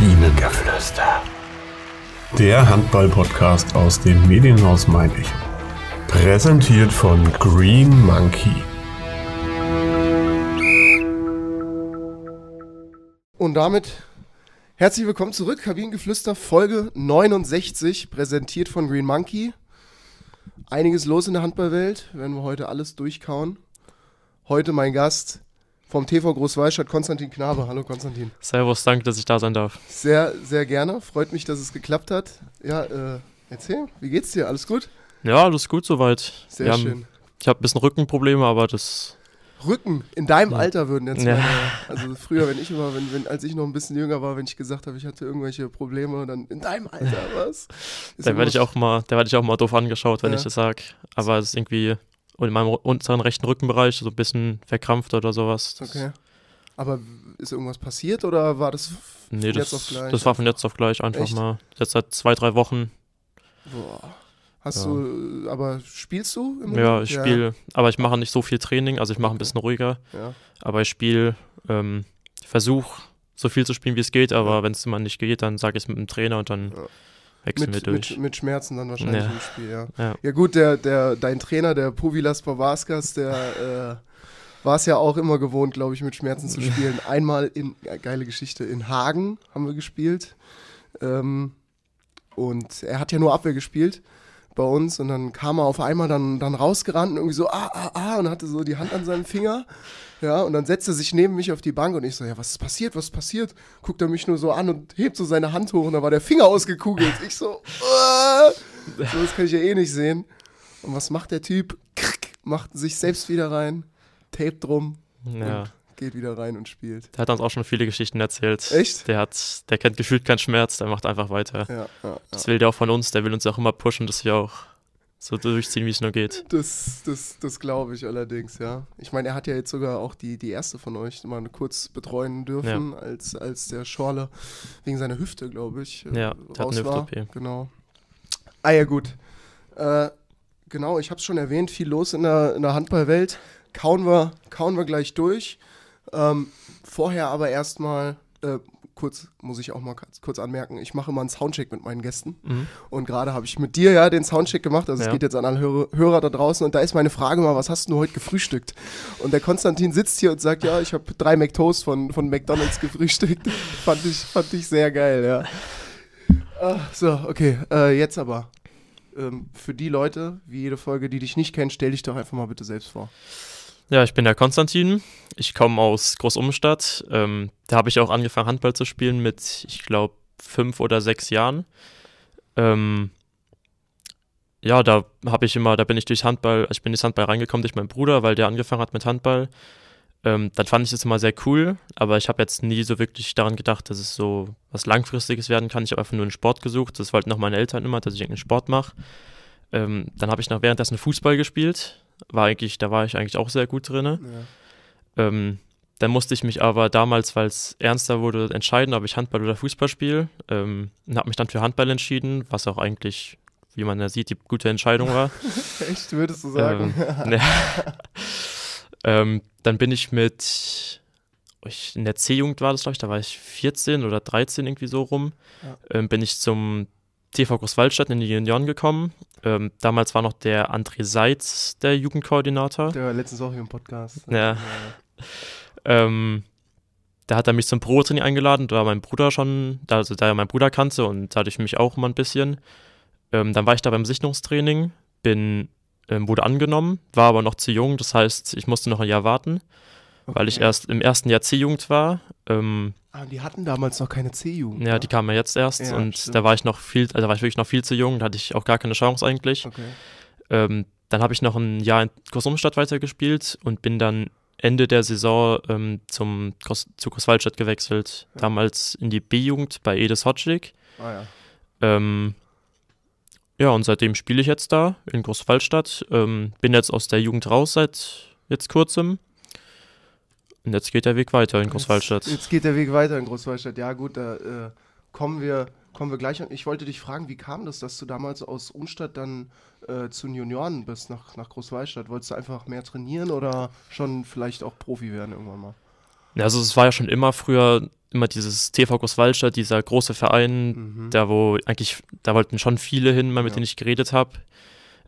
Kabinengeflüster. Der Handball-Podcast aus dem Medienhaus Meinig. Präsentiert von Green Monkey. Und damit herzlich willkommen zurück. Kabinengeflüster Folge 69, präsentiert von Green Monkey. Einiges los in der Handballwelt, werden wir heute alles durchkauen. Heute mein Gast vom TV Großweißstadt, Konstantin Knabe. Hallo Konstantin. Servus, danke, dass ich da sein darf. Sehr, sehr gerne. Freut mich, dass es geklappt hat. Ja, äh, erzähl, wie geht's dir? Alles gut? Ja, alles gut soweit. Sehr Wir schön. Haben, ich habe ein bisschen Rückenprobleme, aber das Rücken in deinem ja. Alter würden jetzt ja. also früher, wenn ich immer, wenn, wenn, als ich noch ein bisschen jünger war, wenn ich gesagt habe, ich hatte irgendwelche Probleme, dann in deinem Alter was? Ist werde ich auch mal, da werde ich auch mal doof angeschaut, wenn ja. ich das sage. Aber es ist irgendwie in meinem unteren rechten Rückenbereich, so ein bisschen verkrampft oder sowas. Okay. Aber ist irgendwas passiert oder war das von nee, jetzt das, auf gleich? das war von jetzt auf gleich einfach Echt? mal. Jetzt seit zwei, drei Wochen. Boah. Hast ja. du, aber spielst du im Moment? Ja, ich ja. aber ich mache nicht so viel Training, also ich mache okay. ein bisschen ruhiger. Ja. Aber ich spiele, ähm, versuche so viel zu spielen, wie es geht, aber wenn es mal nicht geht, dann sage ich es mit dem Trainer und dann Wechseln mit, mit, mit, Schmerzen dann wahrscheinlich ja. im Spiel, ja. ja. ja. gut, der, der, dein Trainer, der Puvilas Pavaskas, der äh, war es ja auch immer gewohnt, glaube ich, mit Schmerzen zu spielen. Einmal in, äh, geile Geschichte, in Hagen haben wir gespielt. Ähm, und er hat ja nur Abwehr gespielt bei uns und dann kam er auf einmal dann, dann rausgerannt und irgendwie so, ah, ah, ah, und hatte so die Hand an seinem Finger. Ja, und dann setzte sich neben mich auf die Bank und ich so, ja, was ist passiert, was ist passiert? Guckt er mich nur so an und hebt so seine Hand hoch und da war der Finger ausgekugelt. Ich so, ah, so, das kann ich ja eh nicht sehen. Und was macht der Typ? Macht sich selbst wieder rein, Tape drum. Ja geht wieder rein und spielt. Der hat uns auch schon viele Geschichten erzählt. Echt? Der hat, der kennt gefühlt keinen Schmerz, der macht einfach weiter. Ja, ja, das will der auch von uns, der will uns auch immer pushen, dass wir auch so durchziehen, wie es nur geht. Das, das, das glaube ich allerdings, ja. Ich meine, er hat ja jetzt sogar auch die, die erste von euch mal kurz betreuen dürfen, ja. als, als der Schorle wegen seiner Hüfte, glaube ich, äh, ja, raus der hat eine Hüfte-OP. Genau. Ah ja, gut. Äh, genau, ich habe es schon erwähnt, viel los in der, in der Handballwelt. Kauen wir, kauen wir gleich durch. Ähm, vorher aber erstmal äh, kurz, muss ich auch mal kurz anmerken, ich mache immer einen Soundcheck mit meinen Gästen. Mhm. Und gerade habe ich mit dir ja den Soundcheck gemacht. Also ja. es geht jetzt an alle Hörer, Hörer, da draußen. Und da ist meine Frage mal, was hast du heute gefrühstückt? Und der Konstantin sitzt hier und sagt, ja, ich habe drei McToast von, von McDonalds gefrühstückt. fand, ich, fand ich sehr geil, ja. Ach, so, okay, äh, jetzt aber. Ähm, für die Leute, wie jede Folge, die dich nicht kennen, stell dich doch einfach mal bitte selbst vor. Ja, ich bin der Konstantin. Ich komme aus Großumstadt. Ähm, da habe ich auch angefangen, Handball zu spielen mit, ich glaube, fünf oder sechs Jahren. Ähm, ja, da habe ich immer, da bin ich durch Handball, also ich bin ins Handball reingekommen durch meinen Bruder, weil der angefangen hat mit Handball. Ähm, dann fand ich es immer sehr cool, aber ich habe jetzt nie so wirklich daran gedacht, dass es so was Langfristiges werden kann. Ich habe einfach nur einen Sport gesucht. Das wollten auch meine Eltern immer, dass ich irgendeinen Sport mache. Ähm, dann habe ich noch währenddessen Fußball gespielt war eigentlich, da war ich eigentlich auch sehr gut drin. Ja. Ähm, dann musste ich mich aber damals, weil es ernster wurde, entscheiden, ob ich Handball oder Fußball spiele. Ähm, und habe mich dann für Handball entschieden, was auch eigentlich, wie man ja sieht, die gute Entscheidung war. Echt, würdest du sagen? Ähm, ja. Ne. ähm, dann bin ich mit, oh, ich, in der C-Jugend war das, glaube ich, da war ich 14 oder 13 irgendwie so rum, ja. Ähm, bin ich zum TV Großwaldstadt in die Junioren gekommen. Ähm, damals war noch der André Seitz der Jugendkoordinator. Der war letztens auch hier im Podcast. Ja. ja. ähm, da hat er mich zum Pro-Training eingeladen, da mein Bruder schon, da, also da er meinen Bruder kannte und da hatte ich mich auch mal ein bisschen. Ähm, dann war ich da beim Sichtungstraining, bin, ähm, wurde angenommen, war aber noch zu jung, das heißt, ich musste noch ein Jahr warten, okay. weil ich erst im ersten Jahr C-Jugend war. Ähm, Ah, die hatten damals noch keine C-Jugend. Ja, die kamen ja jetzt erst ja, und stimmt. da war ich noch viel, also da war ich wirklich noch viel zu jung, da hatte ich auch gar keine Chance eigentlich. Okay. Ähm, dann habe ich noch ein Jahr in Großumstadt weitergespielt und bin dann Ende der Saison ähm, zum, zu Großwaldstadt gewechselt. Ja. Damals in die B-Jugend bei Edis Hotschig. Ah, ja. Ähm, ja, und seitdem spiele ich jetzt da in Großwaldstadt. Ähm, bin jetzt aus der Jugend raus seit jetzt kurzem. Und jetzt geht der Weg weiter in Großwallstadt. Jetzt, jetzt geht der Weg weiter in Großwallstadt. Ja, gut, da äh, kommen, wir, kommen wir gleich. Ich wollte dich fragen, wie kam das, dass du damals aus Unstadt dann äh, zu den Junioren bist, nach, nach Großwallstadt? Wolltest du einfach mehr trainieren oder schon vielleicht auch Profi werden irgendwann mal? Ja, also, es war ja schon immer früher immer dieses TV Großwallstadt, dieser große Verein, mhm. da wo eigentlich, da wollten schon viele hin, mal mit ja. denen ich geredet habe.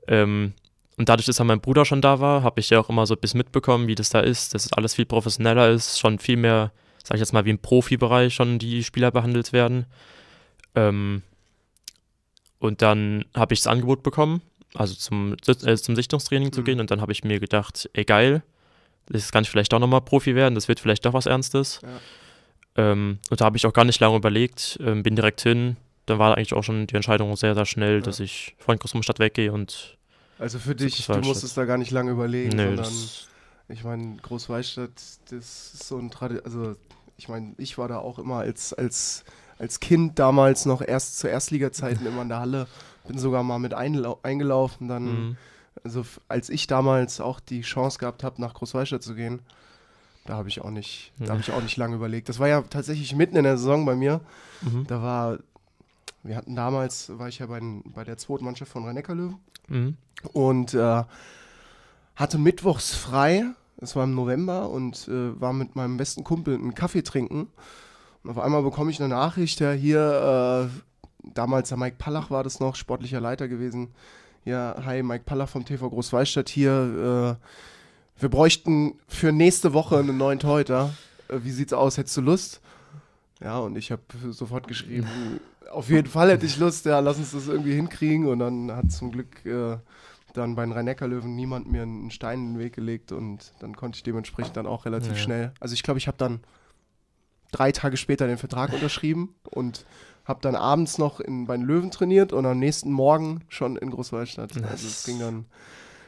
Ähm, und dadurch, dass ja mein Bruder schon da war, habe ich ja auch immer so ein bisschen mitbekommen, wie das da ist, dass es alles viel professioneller ist, schon viel mehr, sag ich jetzt mal, wie im Profibereich schon die Spieler behandelt werden. Ähm, und dann habe ich das Angebot bekommen, also zum, äh, zum Sichtungstraining mhm. zu gehen. Und dann habe ich mir gedacht, ey geil, das kann ich vielleicht doch nochmal Profi werden, das wird vielleicht doch was Ernstes. Ja. Ähm, und da habe ich auch gar nicht lange überlegt, ähm, bin direkt hin. Dann war eigentlich auch schon die Entscheidung sehr, sehr schnell, ja. dass ich von Großmundstadt weggehe und also für dich, du musstest da gar nicht lange überlegen, nee, sondern ich meine, Großweißstadt, das ist so ein Tradition, also ich meine, ich war da auch immer als, als, als Kind damals noch erst zu Erstliga-Zeiten immer in der Halle, bin sogar mal mit eingelaufen, dann, mhm. also als ich damals auch die Chance gehabt habe, nach Großweißstadt zu gehen, da habe ich auch nicht, da habe ich auch nicht lange überlegt. Das war ja tatsächlich mitten in der Saison bei mir. Mhm. Da war wir hatten damals, war ich ja bei, bei der zweiten Mannschaft von rhein neckar mhm. und äh, hatte mittwochs frei. Es war im November und äh, war mit meinem besten Kumpel einen Kaffee trinken. Und auf einmal bekomme ich eine Nachricht, der hier, äh, damals der Mike Pallach war das noch, sportlicher Leiter gewesen. Ja, hi, Mike Pallach vom TV Großwallstadt hier. Äh, wir bräuchten für nächste Woche einen neuen Torhüter. Äh, wie sieht's aus? Hättest du Lust? Ja, und ich habe sofort geschrieben, auf jeden Fall hätte ich Lust, ja, lass uns das irgendwie hinkriegen. Und dann hat zum Glück äh, dann bei den Rhein-Neckar-Löwen niemand mir einen Stein in den Weg gelegt und dann konnte ich dementsprechend dann auch relativ ja. schnell. Also ich glaube, ich habe dann drei Tage später den Vertrag unterschrieben und habe dann abends noch in, bei den Löwen trainiert und am nächsten Morgen schon in Großwaldstadt. Also das ging dann,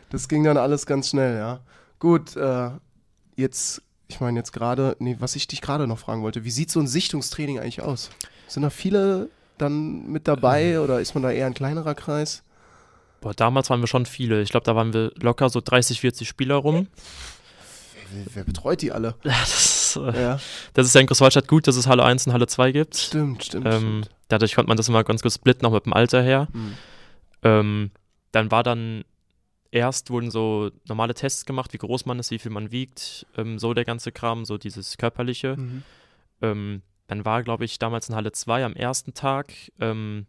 das ging dann alles ganz schnell, ja. Gut, äh, jetzt, ich meine jetzt gerade, nee, was ich dich gerade noch fragen wollte, wie sieht so ein Sichtungstraining eigentlich aus? Sind da viele dann mit dabei äh. oder ist man da eher ein kleinerer Kreis? Boah, damals waren wir schon viele. Ich glaube, da waren wir locker so 30, 40 Spieler rum. Wer, wer betreut die alle? Das, äh, ja. das ist ja in Großwaldstadt gut, dass es Halle 1 und Halle 2 gibt. Stimmt, stimmt. Ähm, stimmt. Dadurch konnte man das immer ganz gut splitten, auch mit dem Alter her. Mhm. Ähm, dann war dann erst wurden so normale Tests gemacht, wie groß man ist, wie viel man wiegt, ähm, so der ganze Kram, so dieses körperliche. Mhm. Ähm, dann war, glaube ich, damals in Halle 2 am ersten Tag ähm,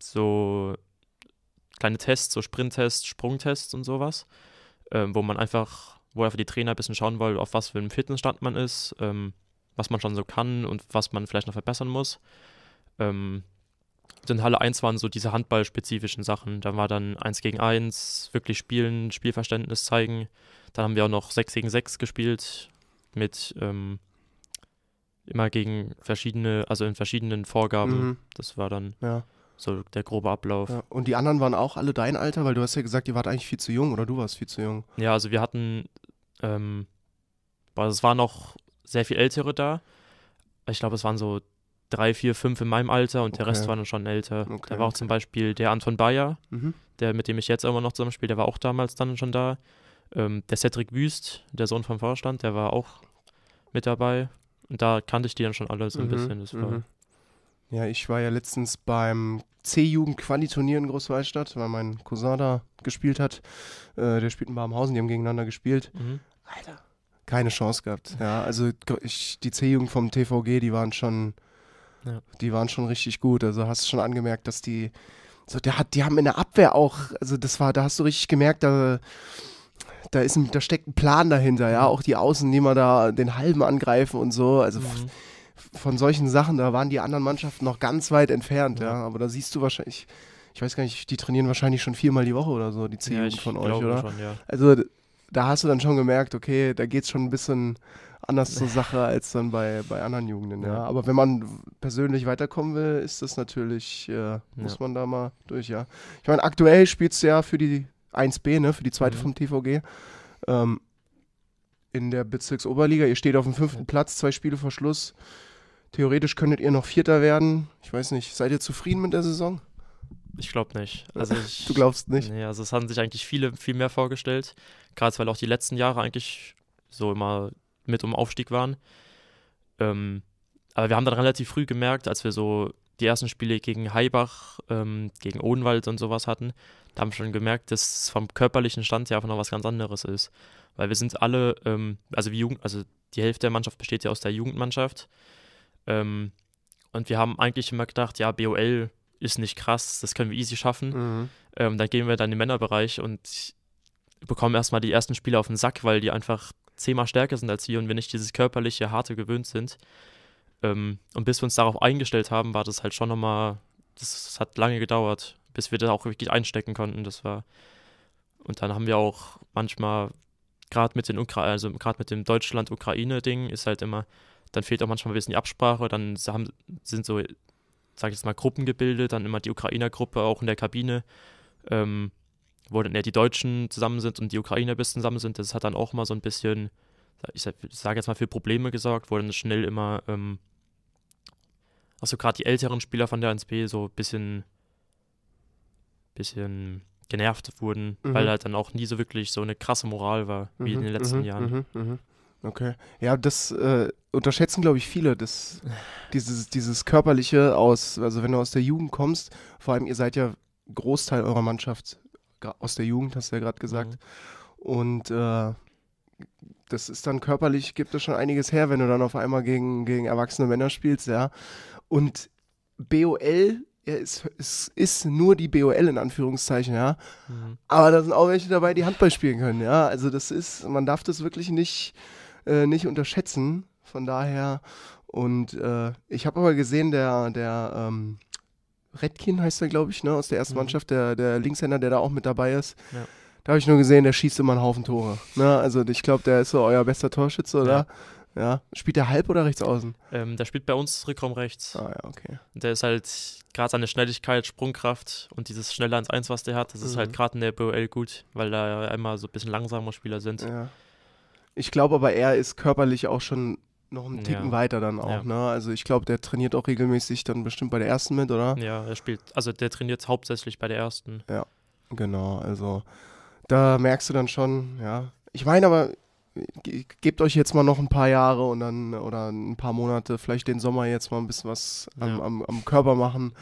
so kleine Tests, so Sprinttests, Sprungtests und sowas, ähm, wo man einfach, wo einfach die Trainer ein bisschen schauen wollen, auf was für einem Fitnessstand man ist, ähm, was man schon so kann und was man vielleicht noch verbessern muss. Ähm, in Halle 1 waren so diese handballspezifischen Sachen. Da war dann 1 gegen 1, wirklich spielen, Spielverständnis zeigen. Dann haben wir auch noch 6 gegen 6 gespielt mit ähm, immer gegen verschiedene, also in verschiedenen Vorgaben. Mhm. Das war dann ja. so der grobe Ablauf. Ja. Und die anderen waren auch alle dein Alter, weil du hast ja gesagt, ihr wart eigentlich viel zu jung oder du warst viel zu jung. Ja, also wir hatten, ähm, es waren noch sehr viel Ältere da. Ich glaube, es waren so drei, vier, fünf in meinem Alter und okay. der Rest waren dann schon älter. Okay, da war auch okay. zum Beispiel der Anton Bayer, mhm. der, mit dem ich jetzt immer noch zusammen spiele, der war auch damals dann schon da. Ähm, der Cedric Wüst, der Sohn vom Vorstand, der war auch mit dabei. Und da kannte ich die dann schon alle so ein mhm, bisschen. Das war mhm. ja, ich war ja letztens beim C-Jugend-Quali-Turnier in Großwallstadt, weil mein Cousin da gespielt hat. Äh, der spielt in Barmhausen, die haben gegeneinander gespielt. Mhm. Alter. Keine Chance gehabt. Ja, also ich, die C-Jugend vom TVG, die waren schon, ja. die waren schon richtig gut. Also hast du schon angemerkt, dass die, so, der hat, die haben in der Abwehr auch, also das war, da hast du richtig gemerkt, da da, ist ein, da steckt ein Plan dahinter, ja. Mhm. Auch die Außennehmer da den Halben angreifen und so. Also mhm. von solchen Sachen, da waren die anderen Mannschaften noch ganz weit entfernt, ja. ja. Aber da siehst du wahrscheinlich, ich weiß gar nicht, die trainieren wahrscheinlich schon viermal die Woche oder so, die zehn ja, von euch, oder? Schon, ja. Also da hast du dann schon gemerkt, okay, da geht es schon ein bisschen anders zur Sache als dann bei, bei anderen Jugenden. Ja. ja. Aber wenn man persönlich weiterkommen will, ist das natürlich, äh, muss ja. man da mal durch, ja. Ich meine, aktuell spielst du ja für die 1b, ne, für die zweite mhm. vom TVG. Ähm, in der Bezirksoberliga. Ihr steht auf dem fünften Platz, zwei Spiele vor Schluss. Theoretisch könntet ihr noch Vierter werden. Ich weiß nicht, seid ihr zufrieden mit der Saison? Ich glaube nicht. Also ich, du glaubst nicht? Nee, also es haben sich eigentlich viele viel mehr vorgestellt. Gerade weil auch die letzten Jahre eigentlich so immer mit um Aufstieg waren. Ähm, aber wir haben dann relativ früh gemerkt, als wir so die ersten Spiele gegen Haibach, ähm, gegen Odenwald und sowas hatten, da haben wir schon gemerkt, dass es vom körperlichen Stand her einfach noch was ganz anderes ist. Weil wir sind alle, ähm, also, Jugend, also die Hälfte der Mannschaft besteht ja aus der Jugendmannschaft. Ähm, und wir haben eigentlich immer gedacht, ja, BOL ist nicht krass, das können wir easy schaffen. Mhm. Ähm, da gehen wir dann in den Männerbereich und bekommen erstmal die ersten Spiele auf den Sack, weil die einfach zehnmal stärker sind als wir und wir nicht dieses körperliche, harte gewöhnt sind. Ähm, und bis wir uns darauf eingestellt haben, war das halt schon nochmal, das, das hat lange gedauert, bis wir das auch wirklich einstecken konnten. Das war, und dann haben wir auch manchmal, gerade mit den Ukra also gerade mit dem Deutschland-Ukraine-Ding, ist halt immer, dann fehlt auch manchmal ein bisschen die Absprache, dann haben, sind so, sag ich jetzt mal, Gruppen gebildet, dann immer die Ukrainer-Gruppe auch in der Kabine, ähm, wo dann eher die Deutschen zusammen sind und die Ukrainer bis zusammen sind. Das hat dann auch mal so ein bisschen, ich sage jetzt mal, für Probleme gesorgt, wo dann schnell immer ähm, also gerade die älteren Spieler von der 1B so ein bisschen, bisschen genervt wurden, mhm. weil halt dann auch nie so wirklich so eine krasse Moral war, wie mhm, in den letzten mhm, Jahren. Mhm, mhm. Okay. Ja, das äh, unterschätzen, glaube ich, viele, das, dieses, dieses körperliche aus, also wenn du aus der Jugend kommst, vor allem ihr seid ja Großteil eurer Mannschaft aus der Jugend, hast du ja gerade gesagt. Mhm. Und äh, das ist dann körperlich, gibt es schon einiges her, wenn du dann auf einmal gegen, gegen erwachsene Männer spielst, ja. Und BOL ja, es, es, ist nur die BOL in Anführungszeichen, ja. Mhm. Aber da sind auch welche dabei, die Handball spielen können, ja. Also das ist, man darf das wirklich nicht, äh, nicht unterschätzen. Von daher, und äh, ich habe aber gesehen, der, der ähm, Redkin heißt er, glaube ich, ne, aus der ersten mhm. Mannschaft, der, der Linkshänder, der da auch mit dabei ist. Ja. Da habe ich nur gesehen, der schießt immer einen Haufen Tore. Ne? Also ich glaube, der ist so euer bester Torschütze, oder? Ja. Ja. Spielt der halb oder rechts außen? Ähm, der spielt bei uns Rückraum rechts. Ah ja, okay. Der ist halt gerade seine Schnelligkeit, Sprungkraft und dieses schnelle 1-1, was der hat, das mhm. ist halt gerade in der BOL gut, weil da ja immer so ein bisschen langsamer Spieler sind. Ja. Ich glaube aber, er ist körperlich auch schon noch einen Ticken ja. weiter dann auch, ja. ne? Also ich glaube, der trainiert auch regelmäßig dann bestimmt bei der ersten mit, oder? Ja, er spielt, also der trainiert hauptsächlich bei der ersten. Ja, genau, also da merkst du dann schon, ja. Ich meine aber, gebt euch jetzt mal noch ein paar Jahre und dann oder ein paar Monate, vielleicht den Sommer jetzt mal ein bisschen was am, ja. am, am Körper machen.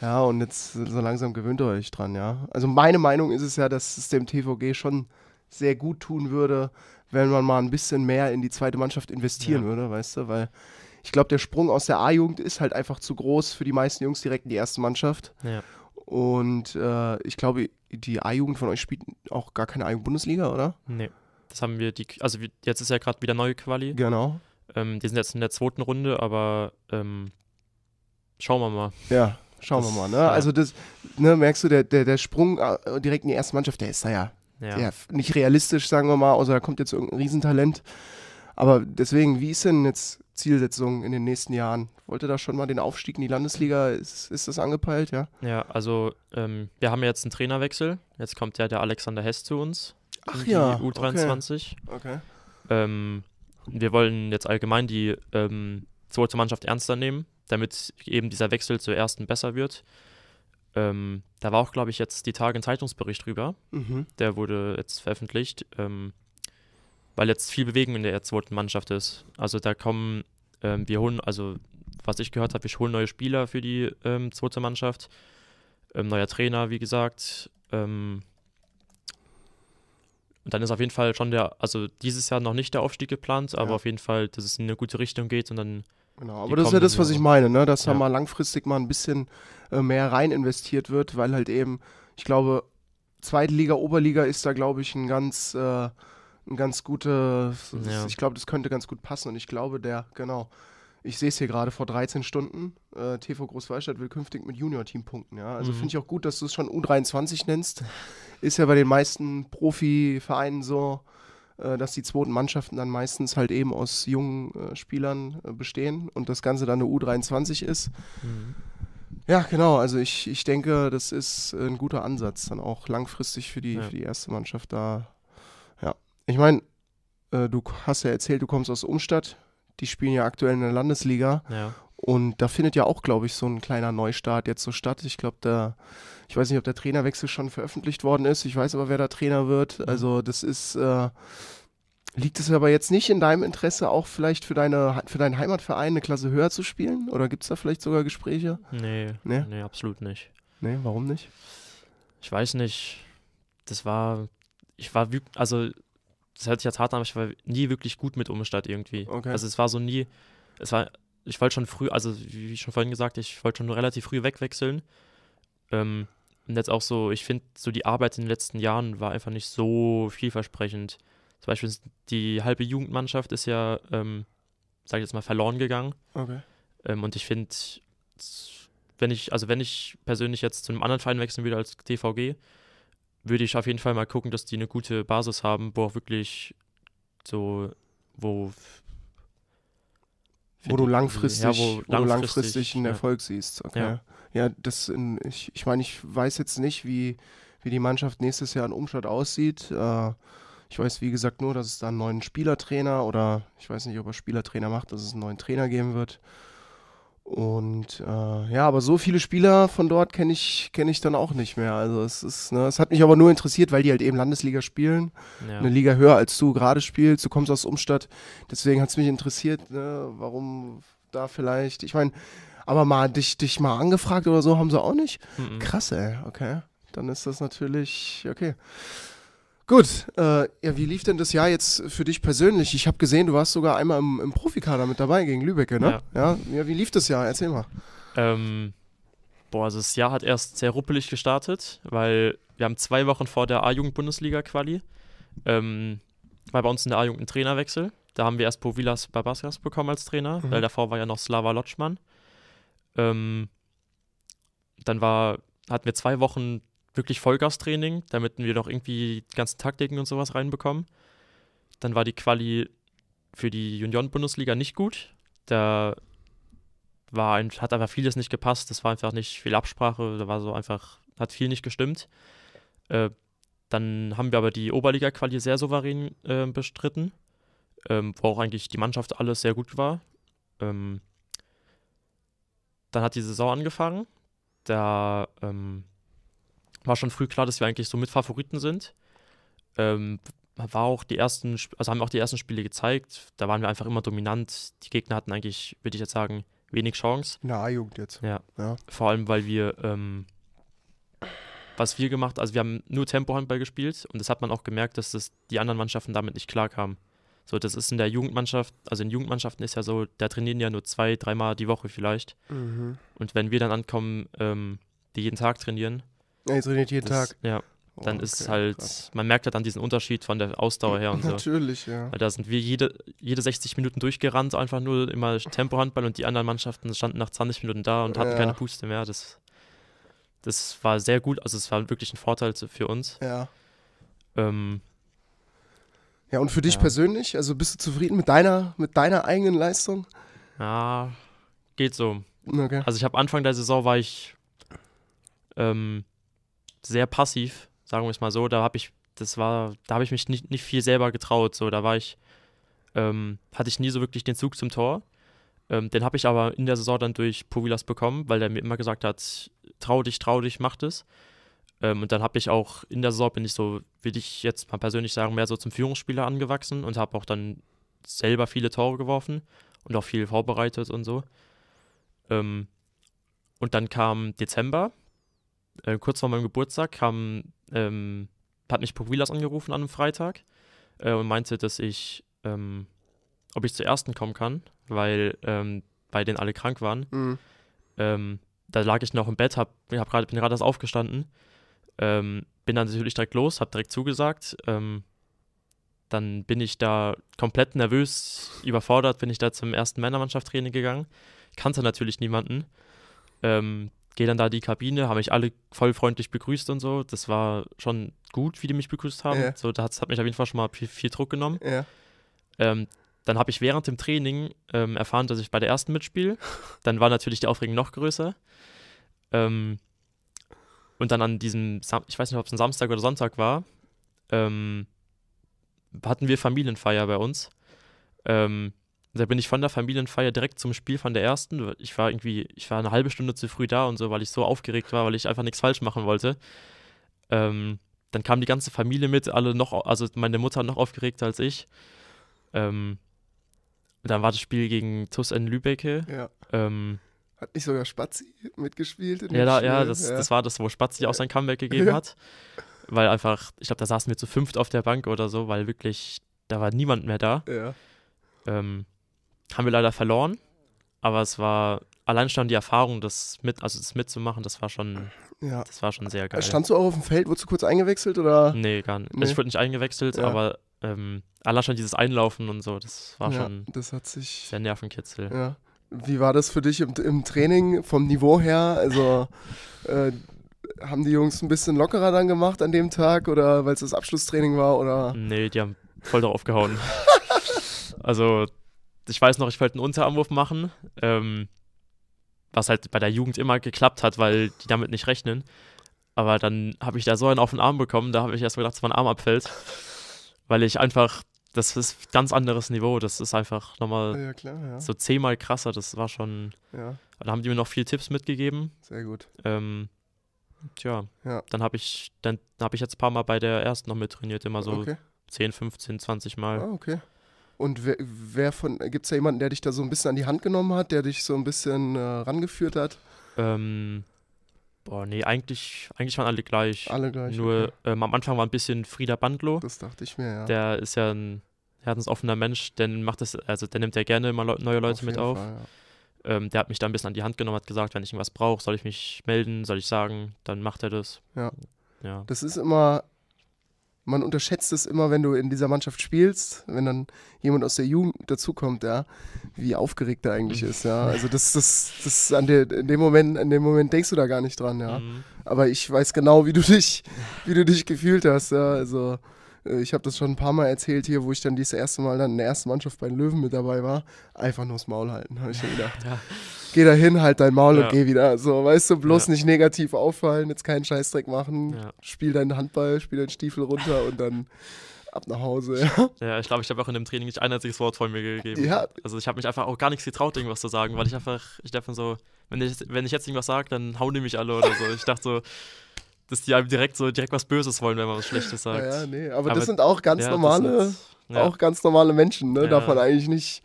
Ja, und jetzt so langsam gewöhnt ihr euch dran, ja. Also meine Meinung ist es ja, dass es dem TVG schon sehr gut tun würde, wenn man mal ein bisschen mehr in die zweite Mannschaft investieren ja. würde, weißt du, weil ich glaube, der Sprung aus der A-Jugend ist halt einfach zu groß für die meisten Jungs direkt in die erste Mannschaft. Ja. Und äh, ich glaube, die A-Jugend von euch spielt auch gar keine A-Jugend-Bundesliga, oder? Nee. Das haben wir, die, also jetzt ist ja gerade wieder neue Quali. Genau. Ähm, die sind jetzt in der zweiten Runde, aber ähm, schauen wir mal. Ja, schauen das, wir mal. Ne? Ja. Also das, ne, merkst du, der, der, der Sprung äh, direkt in die erste Mannschaft, der ist da ja, ja. nicht realistisch, sagen wir mal, außer da kommt jetzt irgendein Riesentalent. Aber deswegen, wie ist denn jetzt Zielsetzung in den nächsten Jahren? Wollte da schon mal den Aufstieg in die Landesliga? Ist, ist das angepeilt, ja? Ja, also ähm, wir haben jetzt einen Trainerwechsel. Jetzt kommt ja der Alexander Hess zu uns. Ach die ja. U23. Okay. okay. Ähm, wir wollen jetzt allgemein die ähm, zweite Mannschaft ernster nehmen, damit eben dieser Wechsel zur ersten besser wird. Ähm, da war auch, glaube ich, jetzt die Tage ein Zeitungsbericht drüber. Mhm. Der wurde jetzt veröffentlicht, ähm, weil jetzt viel Bewegung in der zweiten Mannschaft ist. Also da kommen, ähm, wir holen, also was ich gehört habe, wir holen neue Spieler für die ähm, zweite Mannschaft. Ähm, neuer Trainer, wie gesagt. Ähm, und dann ist auf jeden Fall schon der, also dieses Jahr noch nicht der Aufstieg geplant, aber ja. auf jeden Fall, dass es in eine gute Richtung geht und dann. Genau, aber das ist ja das, was ich meine, ne? dass ja. da mal langfristig mal ein bisschen äh, mehr rein investiert wird, weil halt eben, ich glaube, zweite Liga, Oberliga ist da, glaube ich, ein ganz, äh, ein ganz gute, ja. ich glaube, das könnte ganz gut passen und ich glaube, der, genau, ich sehe es hier gerade vor 13 Stunden, äh, TV Großwallstadt will künftig mit Junior-Team punkten, ja, also mhm. finde ich auch gut, dass du es schon U23 nennst, ist ja bei den meisten Profivereinen so, äh, dass die zweiten Mannschaften dann meistens halt eben aus jungen äh, Spielern äh, bestehen und das Ganze dann eine U23 ist. Mhm. Ja, genau. Also ich, ich denke, das ist ein guter Ansatz, dann auch langfristig für die, ja. für die erste Mannschaft da. Ja, ich meine, du hast ja erzählt, du kommst aus Umstadt. Die spielen ja aktuell in der Landesliga. Ja. Und da findet ja auch, glaube ich, so ein kleiner Neustart jetzt so statt. Ich glaube, da, ich weiß nicht, ob der Trainerwechsel schon veröffentlicht worden ist. Ich weiß aber, wer da Trainer wird. Mhm. Also, das ist, äh, liegt es aber jetzt nicht in deinem Interesse, auch vielleicht für, deine, für deinen Heimatverein eine Klasse höher zu spielen? Oder gibt es da vielleicht sogar Gespräche? Nee, nee, nee, absolut nicht. Nee, warum nicht? Ich weiß nicht. Das war, ich war, also, das hört sich jetzt hart an, aber ich war nie wirklich gut mit Umstadt irgendwie. Okay. Also, es war so nie, es war ich wollte schon früh, also wie schon vorhin gesagt, ich wollte schon relativ früh wegwechseln. Ähm, und jetzt auch so, ich finde, so die Arbeit in den letzten Jahren war einfach nicht so vielversprechend. Zum Beispiel die halbe Jugendmannschaft ist ja, ähm, sage ich jetzt mal, verloren gegangen. Okay. Ähm, und ich finde, wenn ich, also wenn ich persönlich jetzt zu einem anderen Verein wechseln würde als TVG, würde ich auf jeden Fall mal gucken, dass die eine gute Basis haben, wo auch wirklich so, wo wo du langfristig, ja, wo langfristig, wo du langfristig einen Erfolg siehst. Okay. Ja. ja, das, ich, ich meine, ich weiß jetzt nicht, wie, wie die Mannschaft nächstes Jahr in Umstadt aussieht. Äh, ich weiß, wie gesagt, nur, dass es da einen neuen Spielertrainer oder ich weiß nicht, ob er Spielertrainer macht, dass es einen neuen Trainer geben wird. Und äh, ja, aber so viele Spieler von dort kenne ich, kenn ich dann auch nicht mehr. Also es ist, ne, es hat mich aber nur interessiert, weil die halt eben Landesliga spielen. Ja. Eine Liga höher als du gerade spielst. Du kommst aus Umstadt. Deswegen hat es mich interessiert, ne, warum da vielleicht. Ich meine, aber mal dich, dich mal angefragt oder so haben sie auch nicht. Mhm. Krass, ey, okay. Dann ist das natürlich, okay. Gut, äh, ja, wie lief denn das Jahr jetzt für dich persönlich? Ich habe gesehen, du warst sogar einmal im, im Profikader mit dabei gegen Lübeck, ne? Ja. ja. Ja, wie lief das Jahr? Erzähl mal. Ähm, boah, also das Jahr hat erst sehr ruppelig gestartet, weil wir haben zwei Wochen vor der A-Jugend-Bundesliga-Quali, ähm, war bei uns in der A-Jugend ein Trainerwechsel. Da haben wir erst Povilas Babaskas bekommen als Trainer, mhm. weil davor war ja noch Slava Lotschmann. Ähm, dann war, hatten wir zwei Wochen wirklich Vollgastraining, damit wir noch irgendwie die ganzen Taktiken und sowas reinbekommen. Dann war die Quali für die union bundesliga nicht gut. Da war ein, hat einfach vieles nicht gepasst. Das war einfach nicht viel Absprache. Da war so einfach, hat viel nicht gestimmt. Äh, dann haben wir aber die Oberliga-Quali sehr souverän äh, bestritten, ähm, wo auch eigentlich die Mannschaft alles sehr gut war. Ähm, dann hat die Saison angefangen. Da ähm, war schon früh klar, dass wir eigentlich so mit Favoriten sind. Ähm, war auch die ersten, also haben auch die ersten Spiele gezeigt. Da waren wir einfach immer dominant. Die Gegner hatten eigentlich, würde ich jetzt sagen, wenig Chance. Na, jugend jetzt. Ja. ja. Vor allem, weil wir, ähm, was wir gemacht, also wir haben nur Tempohandball gespielt und das hat man auch gemerkt, dass das die anderen Mannschaften damit nicht klarkamen. So, das ist in der Jugendmannschaft, also in Jugendmannschaften ist ja so, da trainieren ja nur zwei, dreimal die Woche vielleicht. Mhm. Und wenn wir dann ankommen, ähm, die jeden Tag trainieren, ja, jetzt trainiert jeden das, Tag. Ja. Oh, dann okay, ist halt, krass. man merkt halt dann diesen Unterschied von der Ausdauer her und so. Natürlich, ja. Weil da sind wir jede, jede 60 Minuten durchgerannt, einfach nur immer Tempohandball und die anderen Mannschaften standen nach 20 Minuten da und hatten ja. keine Puste mehr. Das, das war sehr gut, also es war wirklich ein Vorteil für uns. Ja. Ähm, ja, und für dich ja. persönlich, also bist du zufrieden mit deiner, mit deiner eigenen Leistung? Ja, geht so. Okay. Also ich habe Anfang der Saison war ich ähm, sehr passiv, sagen wir es mal so. Da habe ich, das war, da habe ich mich nicht, nicht viel selber getraut. So, da war ich, ähm, hatte ich nie so wirklich den Zug zum Tor. Ähm, den habe ich aber in der Saison dann durch Povilas bekommen, weil der mir immer gesagt hat, trau dich, trau dich, mach das. Ähm, und dann habe ich auch in der Saison bin ich so, will ich jetzt mal persönlich sagen, mehr so zum Führungsspieler angewachsen und habe auch dann selber viele Tore geworfen und auch viel vorbereitet und so. Ähm, und dann kam Dezember, äh, kurz vor meinem Geburtstag kam, ähm, hat mich Pogwilas angerufen an einem Freitag äh, und meinte, dass ich, ähm, ob ich zur ersten kommen kann, weil ähm, bei denen alle krank waren. Mhm. Ähm, da lag ich noch im Bett, hab, hab grad, bin gerade erst aufgestanden. Ähm, bin dann natürlich direkt los, habe direkt zugesagt dann bin ich da komplett nervös, überfordert, bin ich da zum ersten Männermannschaftstraining gegangen. Kannte natürlich niemanden. Ähm, gehe dann da in die Kabine, haben mich alle voll freundlich begrüßt und so. Das war schon gut, wie die mich begrüßt haben. Ja. So, das hat mich auf jeden Fall schon mal viel, viel Druck genommen. Ja. Ähm, dann habe ich während dem Training ähm, erfahren, dass ich bei der ersten mitspiele. Dann war natürlich die Aufregung noch größer. Ähm, und dann an diesem, Sam ich weiß nicht, ob es ein Samstag oder Sonntag war, ähm, hatten wir Familienfeier bei uns. Ähm, und da bin ich von der Familienfeier direkt zum Spiel von der ersten. Ich war irgendwie, ich war eine halbe Stunde zu früh da und so, weil ich so aufgeregt war, weil ich einfach nichts falsch machen wollte. Ähm, dann kam die ganze Familie mit, alle noch, also meine Mutter noch aufgeregter als ich. Ähm, dann war das Spiel gegen Tuss N Lübecke. Ja. Ähm, hat nicht sogar Spatzi mitgespielt? ja, da, ja, das, ja. das war das, wo Spatzi auch sein Comeback gegeben ja. hat. Weil einfach, ich glaube, da saßen wir zu fünft auf der Bank oder so, weil wirklich, da war niemand mehr da. Ja. Ähm, haben wir leider verloren, aber es war allein schon die Erfahrung, das mit, also das mitzumachen, das war schon, ja. das war schon sehr geil. Standst du auch auf dem Feld, wurdest du kurz eingewechselt oder? Nee, gar nicht. Nee. Ich wurde nicht eingewechselt, ja. aber ähm, allein schon dieses Einlaufen und so, das war ja, schon das hat sich, sehr Nervenkitzel. Ja. Wie war das für dich im, im Training vom Niveau her? Also äh, haben die Jungs ein bisschen lockerer dann gemacht an dem Tag oder weil es das Abschlusstraining war oder? Nee, die haben voll drauf gehauen. also ich weiß noch, ich wollte einen Unterarmwurf machen, ähm, was halt bei der Jugend immer geklappt hat, weil die damit nicht rechnen. Aber dann habe ich da so einen auf den Arm bekommen, da habe ich erst gedacht, dass mein Arm abfällt. Weil ich einfach, das ist ein ganz anderes Niveau, das ist einfach nochmal ja, klar, ja. so zehnmal krasser, das war schon. Ja. Da haben die mir noch viel Tipps mitgegeben. Sehr gut. Ähm, tja, ja. dann habe ich, dann habe ich jetzt ein paar Mal bei der ersten noch mit trainiert, immer so okay. 10, 15, 20 Mal. Ah, okay. Und wer, wer von, gibt es da jemanden, der dich da so ein bisschen an die Hand genommen hat, der dich so ein bisschen äh, rangeführt hat? Ähm, boah, nee, eigentlich, eigentlich waren alle gleich. Alle gleich. Nur okay. ähm, am Anfang war ein bisschen Frieda Bandlo. Das dachte ich mir, ja. Der ist ja ein herzensoffener Mensch, denn macht das, also der nimmt ja gerne immer Le neue Leute auf mit auf. Fall, ja. Ähm, der hat mich da ein bisschen an die Hand genommen, hat gesagt, wenn ich irgendwas brauche, soll ich mich melden, soll ich sagen, dann macht er das. Ja. ja. Das ist immer, man unterschätzt es immer, wenn du in dieser Mannschaft spielst, wenn dann jemand aus der Jugend dazukommt, ja, wie aufgeregt er eigentlich ist, ja. Also das, das, das an der, in dem Moment, in dem Moment denkst du da gar nicht dran, ja. Mhm. Aber ich weiß genau, wie du dich, wie du dich gefühlt hast, ja. Also äh, ich habe das schon ein paar Mal erzählt hier, wo ich dann dieses erste Mal dann in der ersten Mannschaft bei den Löwen mit dabei war, einfach nur das Maul halten, habe ich mir gedacht. Ja. Geh da hin, halt dein Maul ja. und geh wieder. So, weißt du, bloß ja. nicht negativ auffallen, jetzt keinen Scheißdreck machen, spiel deinen Handball, spiel deinen Stiefel runter und dann ab nach Hause. Ja, ich glaube, ich habe auch in dem Training nicht ein einziges Wort von mir gegeben. Ja. Also ich habe mich einfach auch gar nichts getraut, irgendwas zu sagen, weil ich einfach, ich dachte so, wenn ich, wenn ich jetzt irgendwas sage, dann hauen die mich alle oder so. Ich dachte so, dass die einem direkt so direkt was Böses wollen, wenn man was Schlechtes sagt. Ja, nee. Aber, aber das sind auch ganz ja, normale, ist, ja. auch ganz normale Menschen, ne? Darf man eigentlich nicht,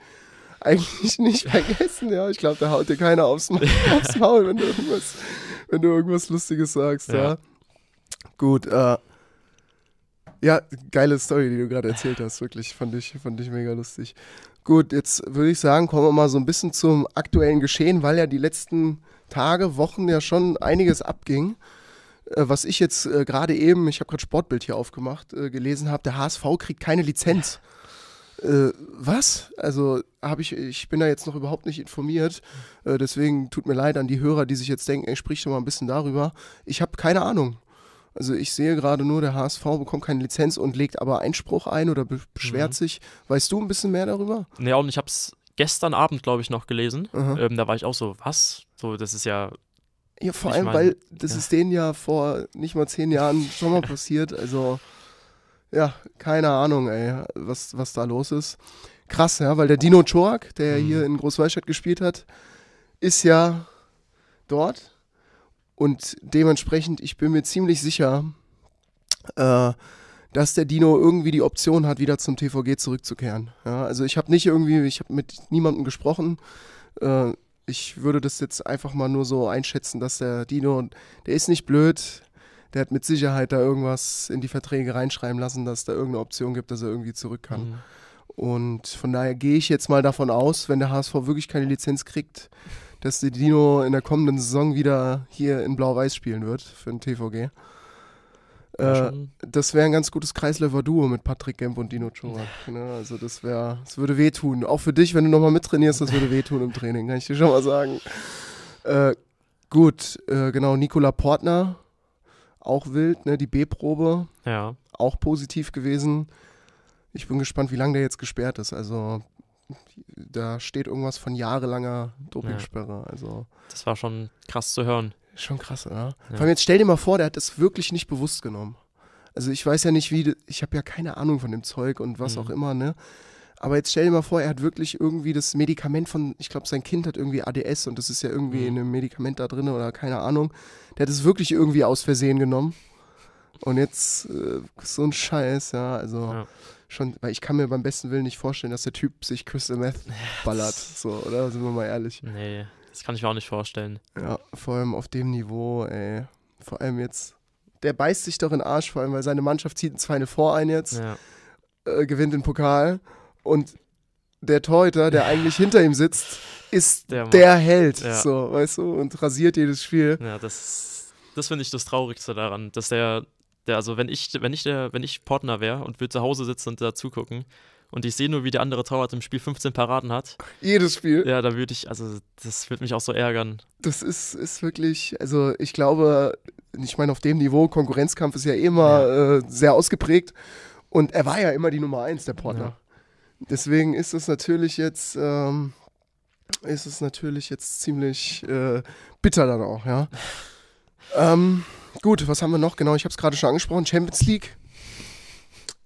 eigentlich nicht vergessen, ja. Ich glaube, da haut dir keiner aufs, Ma aufs Maul, wenn du irgendwas, wenn du irgendwas Lustiges sagst, ja. Gut, äh, ja, geile Story, die du gerade erzählt hast, wirklich. Fand ich, fand ich mega lustig. Gut, jetzt würde ich sagen, kommen wir mal so ein bisschen zum aktuellen Geschehen, weil ja die letzten Tage, Wochen ja schon einiges abging. Äh, was ich jetzt äh, gerade eben, ich habe gerade Sportbild hier aufgemacht, äh, gelesen habe, der HSV kriegt keine Lizenz. Äh, was? Also habe ich, ich bin da jetzt noch überhaupt nicht informiert. Äh, deswegen tut mir leid an die Hörer, die sich jetzt denken, ey, sprich doch mal ein bisschen darüber. Ich habe keine Ahnung. Also ich sehe gerade nur, der HSV bekommt keine Lizenz und legt aber Einspruch ein oder beschwert mhm. sich. Weißt du ein bisschen mehr darüber? Ja, und ich habe es gestern Abend, glaube ich, noch gelesen. Ähm, da war ich auch so, was? So, das ist ja ja, vor ich allem, mein, weil das ja. ist denen ja vor nicht mal zehn Jahren schon mal passiert. Also, ja, keine Ahnung, ey, was, was da los ist. Krass, ja, weil der Dino Choak, der mhm. hier in Großweißstadt gespielt hat, ist ja dort. Und dementsprechend, ich bin mir ziemlich sicher, äh, dass der Dino irgendwie die Option hat, wieder zum TVG zurückzukehren. Ja, also ich habe nicht irgendwie, ich habe mit niemandem gesprochen. Äh, ich würde das jetzt einfach mal nur so einschätzen, dass der Dino, der ist nicht blöd, der hat mit Sicherheit da irgendwas in die Verträge reinschreiben lassen, dass da irgendeine Option gibt, dass er irgendwie zurück kann. Mhm. Und von daher gehe ich jetzt mal davon aus, wenn der HSV wirklich keine Lizenz kriegt, dass der Dino in der kommenden Saison wieder hier in Blau-Weiß spielen wird für den TVG. Äh, das wäre ein ganz gutes Kreisläufer-Duo mit Patrick Gemp und Dino Chorak. Ne? Also das wäre, es würde wehtun. Auch für dich, wenn du nochmal mittrainierst, das würde wehtun im Training, kann ich dir schon mal sagen. Äh, gut, äh, genau, Nikola Portner, auch wild, ne? Die B-Probe. Ja. Auch positiv gewesen. Ich bin gespannt, wie lange der jetzt gesperrt ist. Also da steht irgendwas von jahrelanger Dopingsperre. Ja. Also das war schon krass zu hören. Schon krass, oder? Ja. Vor allem jetzt stell dir mal vor, der hat das wirklich nicht bewusst genommen. Also ich weiß ja nicht, wie, ich habe ja keine Ahnung von dem Zeug und was mhm. auch immer, ne? Aber jetzt stell dir mal vor, er hat wirklich irgendwie das Medikament von, ich glaube, sein Kind hat irgendwie ADS und das ist ja irgendwie mhm. in einem Medikament da drin oder keine Ahnung. Der hat es wirklich irgendwie aus Versehen genommen. Und jetzt äh, so ein Scheiß, ja, also ja. schon, weil ich kann mir beim besten Willen nicht vorstellen, dass der Typ sich Crystal Meth ballert, so, oder? Sind wir mal ehrlich. Nee. Das kann ich mir auch nicht vorstellen. Ja, vor allem auf dem Niveau, ey. Vor allem jetzt. Der beißt sich doch in den Arsch, vor allem, weil seine Mannschaft zieht ins Feine vor ein jetzt. Ja. Äh, gewinnt den Pokal. Und der Torhüter, der ja. eigentlich hinter ihm sitzt, ist der, der Held. Ja. So, weißt du? Und rasiert jedes Spiel. Ja, das, das finde ich das Traurigste daran, dass der der, also wenn ich, wenn ich der, wenn ich Partner wäre und würde zu Hause sitzen und da zugucken, und ich sehe nur, wie der andere Torwart im Spiel 15 Paraden hat. Jedes Spiel. Ja, da würde ich, also das würde mich auch so ärgern. Das ist, ist wirklich, also ich glaube, ich meine, auf dem Niveau, Konkurrenzkampf ist ja immer ja. Äh, sehr ausgeprägt und er war ja immer die Nummer eins, der Porter. Ja. Deswegen ist es natürlich jetzt, ähm, ist es natürlich jetzt ziemlich äh, bitter dann auch, ja. ähm, gut, was haben wir noch? Genau, ich habe es gerade schon angesprochen, Champions League.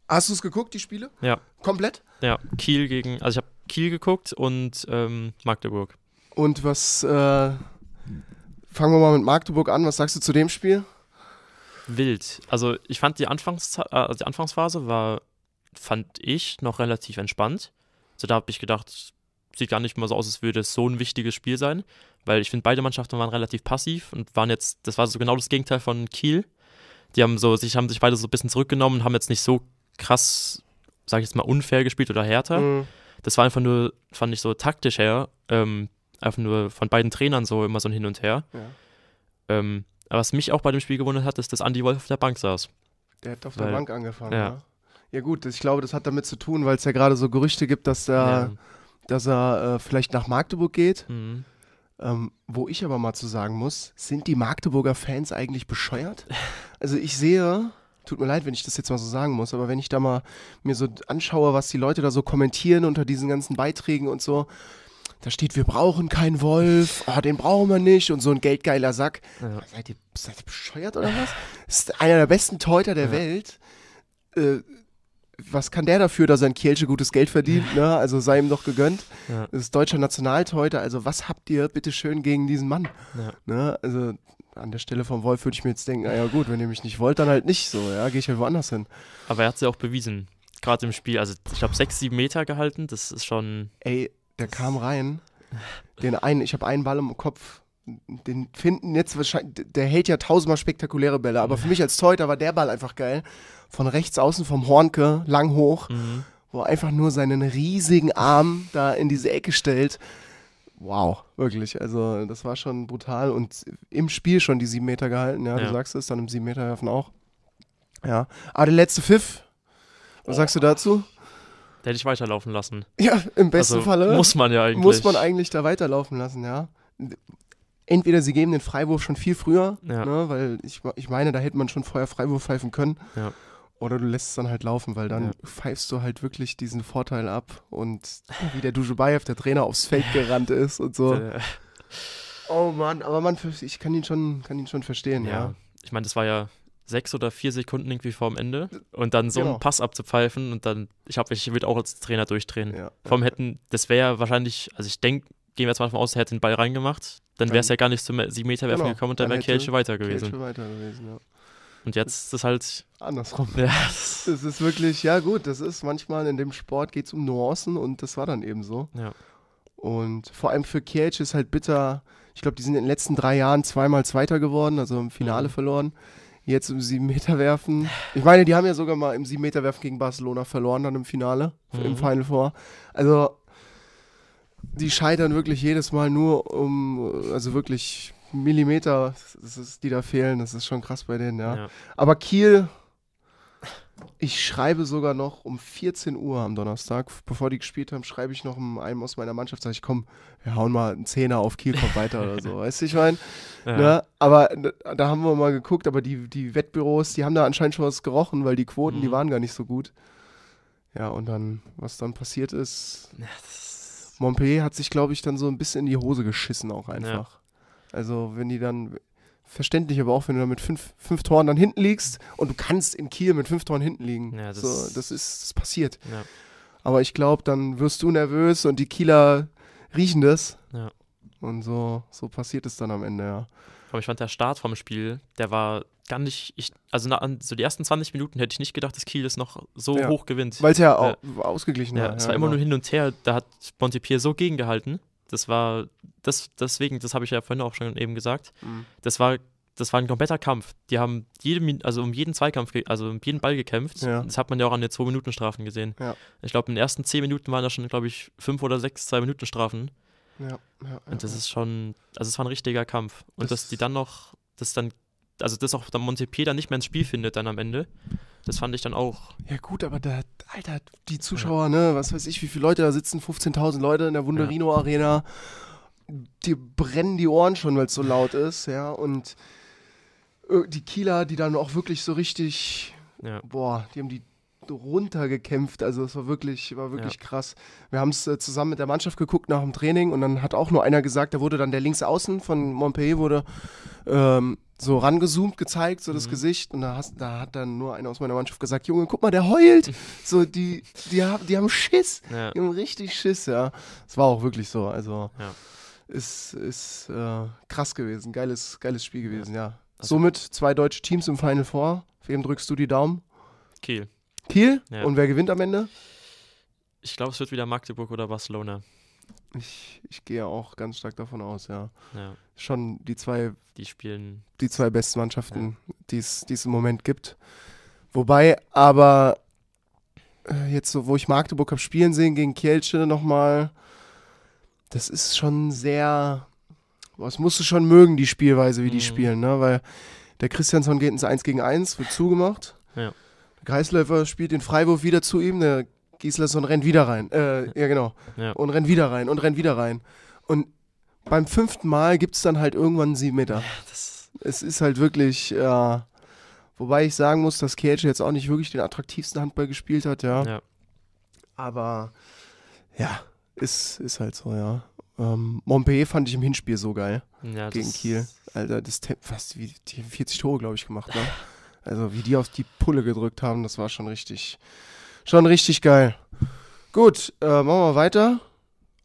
Hast du es geguckt, die Spiele? Ja. Komplett? Ja, Kiel gegen, also ich habe Kiel geguckt und ähm, Magdeburg. Und was, äh, fangen wir mal mit Magdeburg an, was sagst du zu dem Spiel? Wild. Also ich fand die, Anfangs äh, die Anfangsphase war, fand ich, noch relativ entspannt. So da habe ich gedacht, sieht gar nicht mal so aus, als würde es so ein wichtiges Spiel sein, weil ich finde, beide Mannschaften waren relativ passiv und waren jetzt, das war so genau das Gegenteil von Kiel. Die haben so, sich haben sich beide so ein bisschen zurückgenommen und haben jetzt nicht so krass, sag ich jetzt mal, unfair gespielt oder härter. Mhm. Das war einfach nur, fand ich so taktisch her, ähm, einfach nur von beiden Trainern so immer so ein Hin und Her. Ja. Ähm, aber was mich auch bei dem Spiel gewundert hat, ist, dass Andy Wolf auf der Bank saß. Der hat auf weil, der Bank angefangen, ja. ja. ja. gut, ich glaube, das hat damit zu tun, weil es ja gerade so Gerüchte gibt, dass er, ja. dass er äh, vielleicht nach Magdeburg geht. Mhm. Ähm, wo ich aber mal zu sagen muss, sind die Magdeburger Fans eigentlich bescheuert? Also ich sehe tut mir leid, wenn ich das jetzt mal so sagen muss, aber wenn ich da mal mir so anschaue, was die Leute da so kommentieren unter diesen ganzen Beiträgen und so, da steht, wir brauchen keinen Wolf, oh, den brauchen wir nicht und so ein geldgeiler Sack. Ja. Seid, ihr, seid, ihr, bescheuert oder was? Das ist einer der besten Teuter der ja. Welt. Äh, was kann der dafür, dass er in Kielce gutes Geld verdient? Ne? Also sei ihm doch gegönnt. Ja. Das ist deutscher Nationalteuter. Also was habt ihr bitte schön gegen diesen Mann? Ne? Also an der Stelle vom Wolf würde ich mir jetzt denken, naja ah gut, wenn ihr mich nicht wollt, dann halt nicht so, ja, gehe ich halt woanders hin. Aber er hat es ja auch bewiesen, gerade im Spiel, also ich habe sechs, sieben Meter gehalten, das ist schon... Ey, der kam rein, den einen, ich habe einen Ball im Kopf, den finden jetzt wahrscheinlich, der hält ja tausendmal spektakuläre Bälle, aber für mich als Torhüter war der Ball einfach geil, von rechts außen vom Hornke, lang hoch, mhm. wo er einfach nur seinen riesigen Arm da in diese Ecke stellt wow, wirklich. Also das war schon brutal und im Spiel schon die sieben Meter gehalten, ja, ja. du sagst es, dann im sieben Meter werfen auch. Ja. Aber ah, der letzte Pfiff, was oh. sagst du dazu? Der hätte ich weiterlaufen lassen. Ja, im besten also, Falle. Muss man ja eigentlich. Muss man eigentlich da weiterlaufen lassen, ja. Entweder sie geben den Freiwurf schon viel früher, ja. ne, weil ich, ich meine, da hätte man schon vorher Freiwurf pfeifen können. Ja. Oder du lässt es dann halt laufen, weil dann ja. pfeifst du halt wirklich diesen Vorteil ab und wie der Dujebayev, der Trainer, aufs Feld gerannt ist und so. Oh Mann, aber man, ich kann ihn schon, kann ihn schon verstehen, ja. ja. Ich meine, das war ja sechs oder vier Sekunden irgendwie vorm Ende und dann so genau. einen Pass abzupfeifen und dann, ich glaube, ich würde auch als Trainer durchdrehen. Ja. Vor hätten, das wäre ja wahrscheinlich, also ich denke, gehen wir jetzt mal davon aus, er hätte den Ball reingemacht, dann wäre es ja gar nicht zu 7 Meter werfen genau, gekommen und dann wäre Kelche weiter gewesen. Kelche weiter gewesen, ja. Und jetzt ist es halt. Andersrum. Ja. Es ist wirklich, ja gut, das ist manchmal in dem Sport geht es um Nuancen und das war dann eben so. Ja. Und vor allem für Kiev ist halt bitter. Ich glaube, die sind in den letzten drei Jahren zweimal Zweiter geworden, also im Finale mhm. verloren. Jetzt im Siebenmeterwerfen. Ich meine, die haben ja sogar mal im Siebenmeterwerfen gegen Barcelona verloren, dann im Finale, mhm. im Final Four. Also, die scheitern wirklich jedes Mal nur um, also wirklich Millimeter, das ist, die da fehlen, das ist schon krass bei denen, ja. ja. Aber Kiel, ich schreibe sogar noch um 14 Uhr am Donnerstag, bevor die gespielt haben, schreibe ich noch einem aus meiner Mannschaft, sage ich, komm, wir hauen mal einen Zehner auf Kiel, komm weiter oder so, weißt du, ich meine? Ja. Ne? Aber da haben wir mal geguckt, aber die, die Wettbüros, die haben da anscheinend schon was gerochen, weil die Quoten, mhm. die waren gar nicht so gut. Ja, und dann, was dann passiert ist, ja, Montpellier hat sich, glaube ich, dann so ein bisschen in die Hose geschissen auch einfach. Ja. Also wenn die dann, verständlich, aber auch wenn du dann mit fünf, fünf Toren dann hinten liegst und du kannst in Kiel mit fünf Toren hinten liegen. Ja, das, so, das ist das passiert. Ja. Aber ich glaube, dann wirst du nervös und die Kieler riechen das. Ja. Und so, so passiert es dann am Ende, ja. Aber ich fand der Start vom Spiel, der war gar nicht, ich, also na, so die ersten 20 Minuten hätte ich nicht gedacht, dass Kiel es noch so hoch gewinnt. Weil es ja, auch ausgeglichen war. Es war immer genau. nur hin und her, da hat Montepierre so gegengehalten das war, das, deswegen, das habe ich ja vorhin auch schon eben gesagt, mhm. das war das war ein kompletter Kampf. Die haben jede, also um jeden Zweikampf, also um jeden Ball gekämpft. Ja. Das hat man ja auch an den 2-Minuten-Strafen gesehen. Ja. Ich glaube, in den ersten 10 Minuten waren da schon, glaube ich, 5 oder 6 2-Minuten-Strafen. Ja. Und das ist schon, also es war ein richtiger Kampf. Und das dass die dann noch, dass dann, also dass auch dann Montepied dann nicht mehr ins Spiel findet dann am Ende, das fand ich dann auch. Ja, gut, aber da, Alter, die Zuschauer, ja. ne, was weiß ich, wie viele Leute da sitzen, 15.000 Leute in der Wunderino ja. Arena. Die brennen die Ohren schon, weil es so laut ist, ja. Und äh, die Kieler, die dann auch wirklich so richtig, ja. boah, die haben die runtergekämpft. Also es war wirklich, war wirklich ja. krass. Wir haben es äh, zusammen mit der Mannschaft geguckt nach dem Training und dann hat auch nur einer gesagt, da wurde dann der Linksaußen von Montpellier wurde ähm, so rangezoomt gezeigt, so das mhm. Gesicht. Und da, hast, da, hat dann nur einer aus meiner Mannschaft gesagt, Junge, guck mal, der heult. so, die, die, haben, die haben Schiss. Ja. Die haben richtig Schiss, ja. Es war auch wirklich so. Also ja. ist, ist äh, krass gewesen. Geiles, geiles Spiel gewesen, ja. ja. Also Somit zwei deutsche Teams im Final Four. Wem drückst du die Daumen? Kiel. Kiel? Ja. Und wer gewinnt am Ende? Ich glaube, es wird wieder Magdeburg oder Barcelona. Ich, ich gehe auch ganz stark davon aus, ja. ja. Schon die zwei. Die spielen. Die zwei besten Mannschaften, ja. die es im Moment gibt. Wobei aber äh, jetzt so, wo ich Magdeburg habe spielen sehen gegen Kielce nochmal, das ist schon sehr. Das musst du schon mögen, die Spielweise, wie die mhm. spielen, ne? Weil der Christiansson geht ins 1 gegen 1, wird zugemacht. Ja. Kreisläufer spielt den Freiwurf wieder zu ihm, der Gislason rennt wieder rein. Äh, ja, genau. Ja. Und rennt wieder rein und rennt wieder rein. Und beim fünften Mal gibt es dann halt irgendwann einen Meter. Ja, es ist halt wirklich, äh, wobei ich sagen muss, dass Cage jetzt auch nicht wirklich den attraktivsten Handball gespielt hat, ja. ja. Aber ja, ist, ist halt so, ja. Ähm, Montpellier fand ich im Hinspiel so geil. Ja, gegen Kiel. Alter, das Temp fast wie die 40 Tore, glaube ich, gemacht, ne? Also wie die auf die Pulle gedrückt haben, das war schon richtig, schon richtig geil. Gut, äh, machen wir weiter.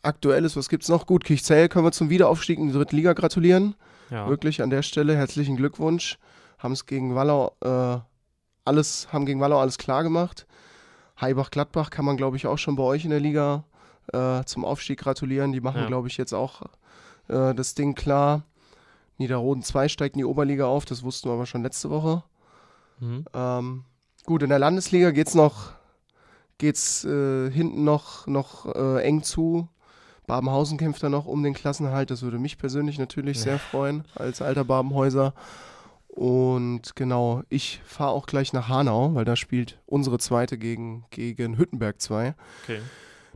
Aktuelles, was gibt's noch? Gut, Kichzell können wir zum Wiederaufstieg in die dritte Liga gratulieren. Ja. Wirklich an der Stelle herzlichen Glückwunsch. Haben es gegen Wallau äh, alles, haben gegen Wallau alles klar gemacht. Heibach-Gladbach kann man, glaube ich, auch schon bei euch in der Liga äh, zum Aufstieg gratulieren. Die machen, ja. glaube ich, jetzt auch äh, das Ding klar. Niederroden 2 steigt in die Oberliga auf, das wussten wir aber schon letzte Woche. Mhm. Ähm, gut, in der Landesliga geht's noch, geht's äh, hinten noch, noch äh, eng zu. Babenhausen kämpft da noch um den Klassenhalt. Das würde mich persönlich natürlich ja. sehr freuen, als alter Babenhäuser. Und genau, ich fahre auch gleich nach Hanau, weil da spielt unsere zweite gegen, gegen Hüttenberg 2. Okay.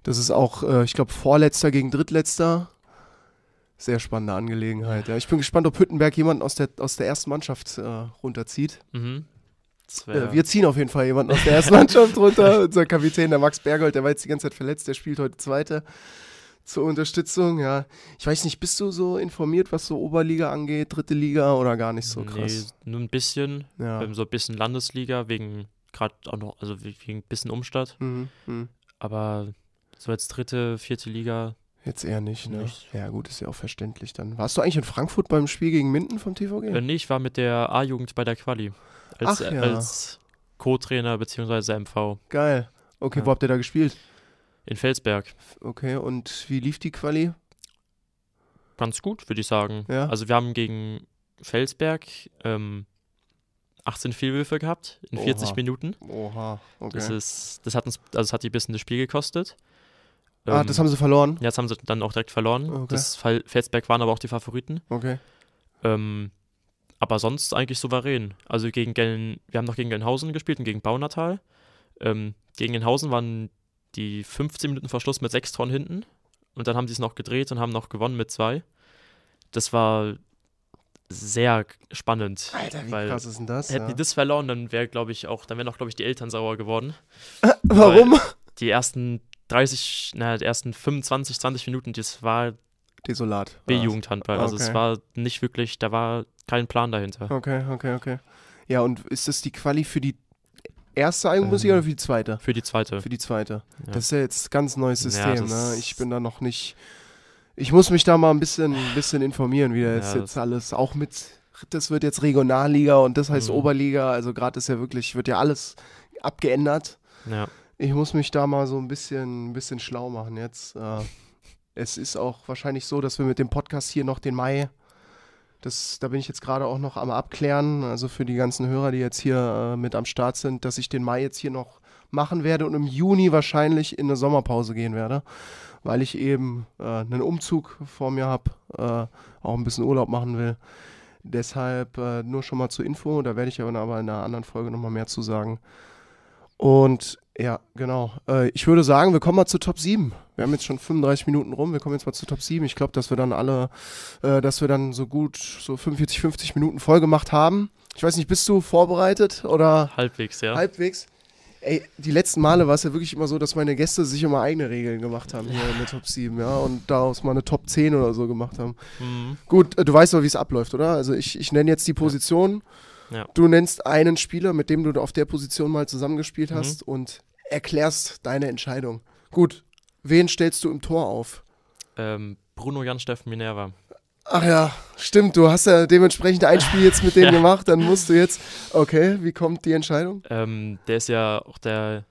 Das ist auch, äh, ich glaube, Vorletzter gegen Drittletzter. Sehr spannende Angelegenheit. Ja. Ich bin gespannt, ob Hüttenberg jemanden aus der, aus der ersten Mannschaft äh, runterzieht. Mhm. Wär... Äh, wir ziehen auf jeden Fall jemanden aus der ersten Mannschaft runter. Unser Kapitän, der Max Bergold, der war jetzt die ganze Zeit verletzt, der spielt heute Zweite zur Unterstützung, ja. Ich weiß nicht, bist du so informiert, was so Oberliga angeht, dritte Liga oder gar nicht so krass? Nee, nur ein bisschen. Ja. So ein bisschen Landesliga, wegen gerade auch noch, also wegen ein bisschen Umstadt. Mhm, mh. Aber so als dritte, vierte Liga Jetzt eher nicht, ne? Nicht. Ja, gut, ist ja auch verständlich dann. Warst du eigentlich in Frankfurt beim Spiel gegen Minden vom TVG? Äh, nee, ich war mit der A-Jugend bei der Quali. Als, Ach, ja. als Co-Trainer bzw. MV. Geil. Okay, ja. wo habt ihr da gespielt? In Felsberg. Okay, und wie lief die Quali? Ganz gut, würde ich sagen. Ja. Also wir haben gegen Felsberg ähm, 18 Fehlwürfe gehabt in Oha. 40 Minuten. Oha, okay. Das, ist, das, hat, uns, also das hat die bisschen das Spiel gekostet ah, das ähm, haben sie verloren? Ja, das haben sie dann auch direkt verloren. Okay. Das Felsberg waren aber auch die Favoriten. Okay. Ähm, aber sonst eigentlich souverän. Also gegen Gellen, wir haben noch gegen Gelnhausen gespielt und gegen Baunatal. Ähm, gegen Gelnhausen waren die 15 Minuten Verschluss mit sechs Toren hinten. Und dann haben sie es noch gedreht und haben noch gewonnen mit zwei. Das war sehr spannend. Alter, wie weil krass ist denn das? Hätten ja. die das verloren, dann wäre, glaube ich, auch, dann wären auch, glaube ich, die Eltern sauer geworden. Äh, warum? Weil die ersten 30, na, die ersten 25, 20 Minuten, das war Desolat. B-Jugendhandball. Also okay. es war nicht wirklich, da war kein Plan dahinter. Okay, okay, okay. Ja, und ist das die Quali für die erste Eigenmusik ähm, oder für die zweite? Für die zweite. Für die zweite. Ja. Das ist ja jetzt ein ganz neues System, ja, ne? Ich bin da noch nicht. Ich muss mich da mal ein bisschen, ein bisschen informieren, wie das ja, jetzt alles auch mit. Das wird jetzt Regionalliga und das heißt mhm. Oberliga. Also gerade ist ja wirklich, wird ja alles abgeändert. Ja ich muss mich da mal so ein bisschen, ein bisschen schlau machen jetzt. Äh, es ist auch wahrscheinlich so, dass wir mit dem Podcast hier noch den Mai, das, da bin ich jetzt gerade auch noch am Abklären, also für die ganzen Hörer, die jetzt hier äh, mit am Start sind, dass ich den Mai jetzt hier noch machen werde und im Juni wahrscheinlich in eine Sommerpause gehen werde, weil ich eben äh, einen Umzug vor mir habe, äh, auch ein bisschen Urlaub machen will. Deshalb äh, nur schon mal zur Info, da werde ich aber in einer anderen Folge nochmal mehr zu sagen. Und ja, genau. Äh, ich würde sagen, wir kommen mal zu Top 7. Wir haben jetzt schon 35 Minuten rum, wir kommen jetzt mal zu Top 7. Ich glaube, dass wir dann alle, äh, dass wir dann so gut so 45, 50 Minuten voll gemacht haben. Ich weiß nicht, bist du vorbereitet oder? Halbwegs, ja. Halbwegs. Ey, die letzten Male war es ja wirklich immer so, dass meine Gäste sich immer eigene Regeln gemacht haben hier in der Top 7, ja, und daraus mal eine Top 10 oder so gemacht haben. Mhm. Gut, äh, du weißt doch, wie es abläuft, oder? Also ich, ich nenne jetzt die Position. Ja Du nennst einen Spieler, mit dem du auf der Position mal zusammengespielt mhm. hast mhm. und erklärst deine Entscheidung. Gut, wen stellst du im Tor auf? Ähm, Bruno Jan-Steffen Minerva. Ach ja, stimmt, du hast ja dementsprechend ein Spiel jetzt mit dem ja. gemacht, dann musst du jetzt. Okay, wie kommt die Entscheidung? Ähm, der ist ja auch der,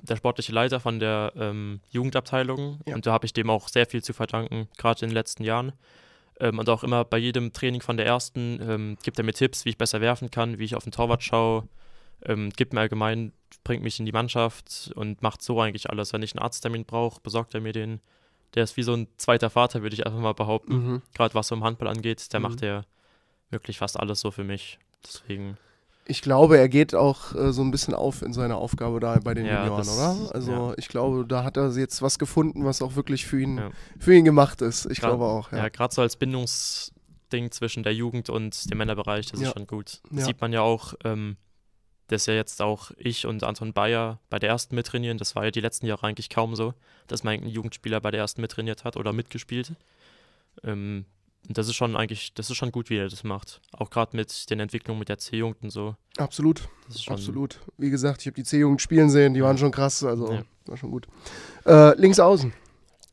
der sportliche Leiter von der ähm, Jugendabteilung ja. und da habe ich dem auch sehr viel zu verdanken, gerade in den letzten Jahren. Ähm, und auch immer bei jedem Training von der ersten ähm, gibt er mir Tipps, wie ich besser werfen kann, wie ich auf den Torwart schaue, ähm, gibt mir allgemein, bringt mich in die Mannschaft und macht so eigentlich alles. Wenn ich einen Arzttermin brauche, besorgt er mir den. Der ist wie so ein zweiter Vater, würde ich einfach mal behaupten. Mhm. Gerade was so im Handball angeht, der mhm. macht ja wirklich fast alles so für mich. Deswegen ich glaube, er geht auch äh, so ein bisschen auf in seiner Aufgabe da bei den ja, Junioren, das, oder? Also ja. ich glaube, da hat er jetzt was gefunden, was auch wirklich für ihn, ja. für ihn gemacht ist. Ich grad, glaube auch. Ja, gerade so als Bindungsding zwischen der Jugend und dem Männerbereich, das ist schon gut. Sieht man ja auch, ähm, dass ja jetzt auch ich und Anton Bayer bei der ersten mittrainieren. Das war ja die letzten Jahre eigentlich kaum so, dass man einen Jugendspieler bei der ersten mittrainiert hat oder mitgespielt. Ähm, und das ist schon eigentlich, das ist schon gut, wie er das macht. Auch gerade mit den Entwicklungen mit der C-Jugend und so. Absolut. Absolut. Wie gesagt, ich habe die C-Jugend spielen sehen, die waren schon krass, also ja. war schon gut. Äh, links außen.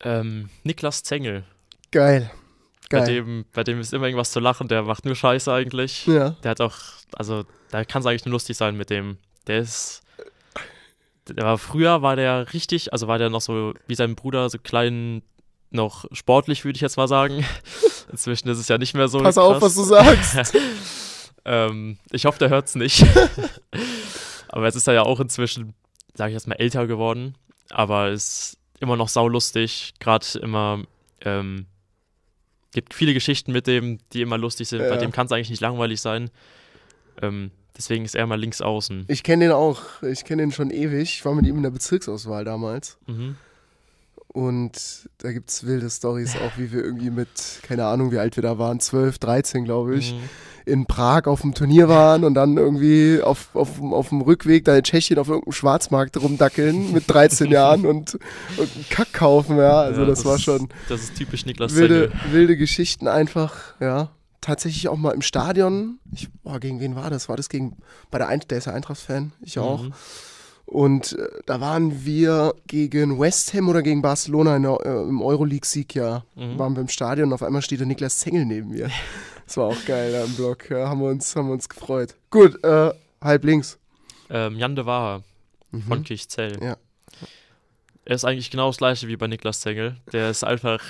Ähm, Niklas Zengel. Geil. Geil. Bei dem, bei dem ist immer irgendwas zu lachen, der macht nur Scheiße eigentlich. Ja. Der hat auch, also da kann es eigentlich nur lustig sein mit dem. Der ist. Der war, früher war der richtig, also war der noch so wie sein Bruder, so kleinen noch sportlich, würde ich jetzt mal sagen. Inzwischen ist es ja nicht mehr so. Pass krass. auf, was du sagst. ähm, ich hoffe, der hört es nicht. Aber es ist er ja auch inzwischen, sage ich jetzt mal, älter geworden. Aber ist immer noch saulustig. Gerade immer ähm, gibt viele Geschichten mit dem, die immer lustig sind. Ja. Bei dem kann es eigentlich nicht langweilig sein. Ähm, deswegen ist er mal links außen. Ich kenne den auch. Ich kenne den schon ewig. Ich war mit ihm in der Bezirksauswahl damals. Mhm. Und da gibt es wilde Stories auch, wie wir irgendwie mit, keine Ahnung, wie alt wir da waren, 12, 13, glaube ich, mhm. in Prag auf dem Turnier waren und dann irgendwie auf, auf, auf dem Rückweg da in Tschechien auf irgendeinem Schwarzmarkt rumdackeln mit 13 Jahren und, und einen Kack kaufen, ja. Also ja, das, das, war schon. Ist, das ist typisch Niklas wilde, wilde Geschichten einfach, ja. Tatsächlich auch mal im Stadion. Ich, boah, gegen wen war das? War das gegen, bei der Eintracht, der ist ja Eintracht-Fan, ich auch. Mhm und äh, da waren wir gegen West Ham oder gegen Barcelona in, äh, im Euroleague-Sieg, ja. Mhm. Waren wir im Stadion und auf einmal steht der Niklas Zengel neben mir. das war auch geil da im Block. Ja, haben, wir uns, haben wir uns gefreut. Gut, äh, halb links. Ähm, Jan de Waha mhm. von Kirchzell. Ja. Er ist eigentlich genau das gleiche wie bei Niklas Zengel. Der ist einfach.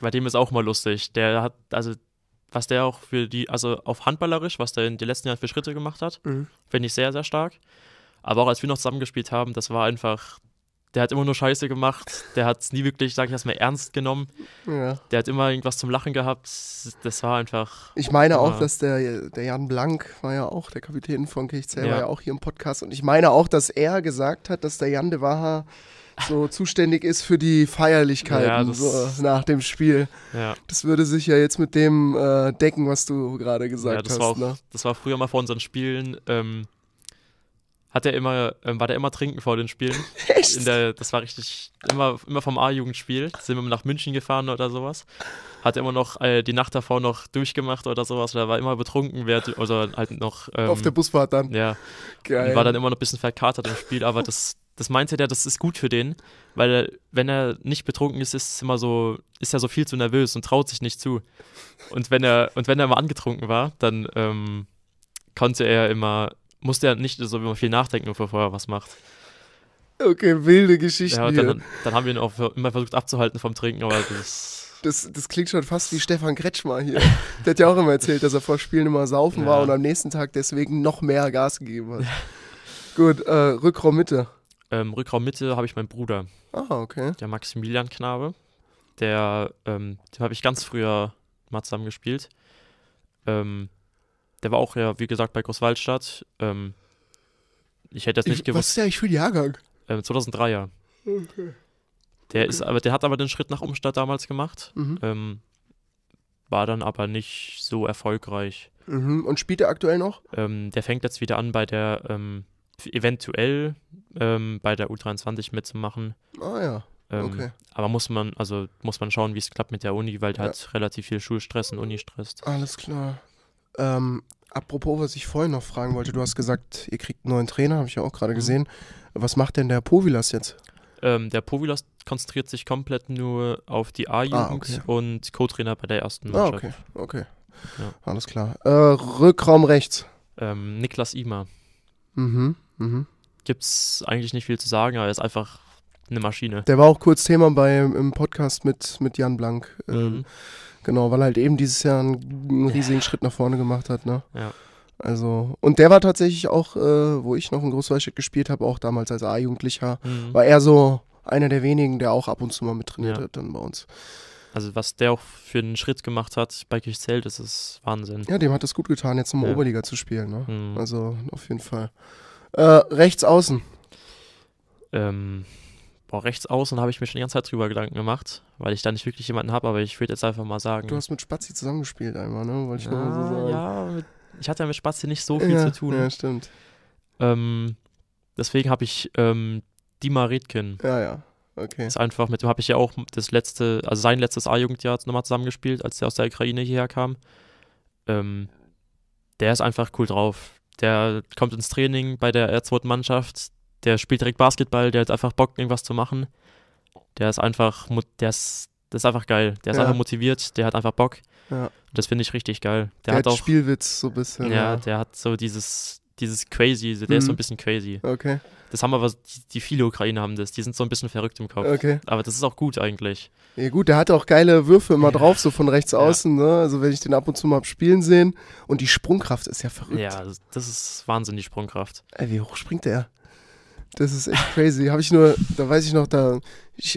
Bei dem ist auch mal lustig. Der hat, also was der auch für die, also auf handballerisch, was der in den letzten Jahren für Schritte gemacht hat, mhm. finde ich sehr, sehr stark. Aber auch als wir noch zusammengespielt haben, das war einfach, der hat immer nur Scheiße gemacht, der hat es nie wirklich, sag ich erstmal, ernst genommen. Ja. Der hat immer irgendwas zum Lachen gehabt. Das war einfach. Ich meine auch, dass der, der Jan Blank war ja auch, der Kapitän von Kirchzell, ja. war ja auch hier im Podcast. Und ich meine auch, dass er gesagt hat, dass der Jan de Waha so zuständig ist für die Feierlichkeiten ja, so nach dem Spiel. Ja. Das würde sich ja jetzt mit dem äh, decken, was du gerade gesagt ja, das hast. War auch, ne? Das war früher mal vor unseren Spielen. Ähm, hat er immer, ähm, war der immer trinken vor den Spielen. Echt? Der, das war richtig, immer, immer vom A-Jugendspiel. Sind wir nach München gefahren oder sowas. Hat er immer noch äh, die Nacht davor noch durchgemacht oder sowas. Oder war immer betrunken, wert, oder halt noch. Ähm, Auf der Busfahrt dann. Ja. Geil. Und war dann immer noch ein bisschen verkatert im Spiel, aber das, das meinte der, das ist gut für den, weil wenn er nicht betrunken ist, ist immer so, ist er so viel zu nervös und traut sich nicht zu. Und wenn er, und wenn er mal angetrunken war, dann ähm, konnte er immer musste ja nicht so viel nachdenken, bevor er was macht. Okay, wilde Geschichte. Ja, dann, dann, haben wir ihn auch immer versucht abzuhalten vom Trinken, aber das, das. Das, klingt schon fast wie Stefan Kretschmer hier. Der hat ja auch immer erzählt, dass er vor Spielen immer saufen ja. war und am nächsten Tag deswegen noch mehr Gas gegeben hat. Ja. Gut, äh, Rückraum Mitte. Ähm, Rückraum Mitte habe ich meinen Bruder. Ah, okay. Der Maximilian Knabe. Der, ähm, den habe ich ganz früher mal zusammen gespielt. Ähm, der war auch ja, wie gesagt, bei Großwaldstadt. Ähm, ich hätte das nicht gewusst. Was ist der eigentlich für ein Jahrgang? Ähm, 2003er. Ja. Okay. Der, okay. ist, aber, der hat aber den Schritt nach Umstadt damals gemacht. Mhm. Ähm, war dann aber nicht so erfolgreich. Mhm. Und spielt er aktuell noch? Ähm, der fängt jetzt wieder an, bei der ähm, eventuell ähm, bei der U23 mitzumachen. Ah ja. Ähm, okay. aber muss man, also muss man schauen, wie es klappt mit der Uni, weil ja. halt relativ viel Schulstress und Unistress. Alles klar. Ähm, apropos, was ich vorhin noch fragen wollte, du hast gesagt, ihr kriegt einen neuen Trainer, habe ich ja auch gerade mhm. gesehen. Was macht denn der Povilas jetzt? Ähm, der Povilas konzentriert sich komplett nur auf die A-Jugend ah, okay. und Co-Trainer bei der ersten ah, Mannschaft. Ah, okay, okay. Ja. Alles klar. Äh, Rückraum rechts. Ähm, Niklas Ima. Mhm, mhm. Gibt es eigentlich nicht viel zu sagen, aber er ist einfach eine Maschine. Der war auch kurz Thema bei, im Podcast mit, mit Jan Blank. Ähm, mhm. Genau, weil halt eben dieses Jahr einen, riesigen ja. Schritt nach vorne gemacht hat, ne? Ja. Also, und der war tatsächlich auch, äh, wo ich noch in Großweißstadt gespielt habe, auch damals als A-Jugendlicher, mhm. war er so einer der wenigen, der auch ab und zu mal mit trainiert ja. hat dann bei uns. Also was der auch für einen Schritt gemacht hat bei Kirchzell, das ist Wahnsinn. Ja, dem hat es gut getan, jetzt nochmal ja. Oberliga zu spielen. Ne? Mhm. Also auf jeden Fall. Äh, rechts außen. Ähm, Boah, rechts außen habe ich mir schon die ganze Zeit drüber Gedanken gemacht, weil ich da nicht wirklich jemanden habe, aber ich würde jetzt einfach mal sagen. Du hast mit Spazi zusammengespielt einmal, ne? Wollte ich ja, mal so sagen. Ja, mit, ich hatte ja mit Spazi nicht so viel ja, zu tun. Ja, stimmt. Ähm, deswegen habe ich ähm, Dima Redkin. Ja, ja. Okay. Ist einfach, mit dem habe ich ja auch das letzte, also sein letztes A-Jugendjahr nochmal zusammengespielt, als der aus der Ukraine hierher kam. Ähm, der ist einfach cool drauf. Der kommt ins Training bei der zweiten Mannschaft, der spielt direkt Basketball, der hat einfach Bock, irgendwas zu machen. Der ist einfach, der ist, der ist einfach geil. Der ist ja. einfach motiviert, der hat einfach Bock. Ja. das finde ich richtig geil. Der, der hat, hat auch Spielwitz so ein bisschen. Ja, ja, der hat so dieses, dieses crazy, der mhm. ist so ein mhm. bisschen crazy. Okay. Das haben aber die, die viele Ukrainer haben das, die sind so ein bisschen verrückt im Kopf. Okay. Aber das ist auch gut eigentlich. Ja gut, der hat auch geile Würfe immer ja. drauf, so von rechts ja. außen, ne? Also wenn ich den ab und zu mal hab spielen sehen und die Sprungkraft ist ja verrückt. Ja, das ist Wahnsinn, die Sprungkraft. Ey, wie hoch springt der? Das ist echt crazy. Habe ich nur, da weiß ich noch, da,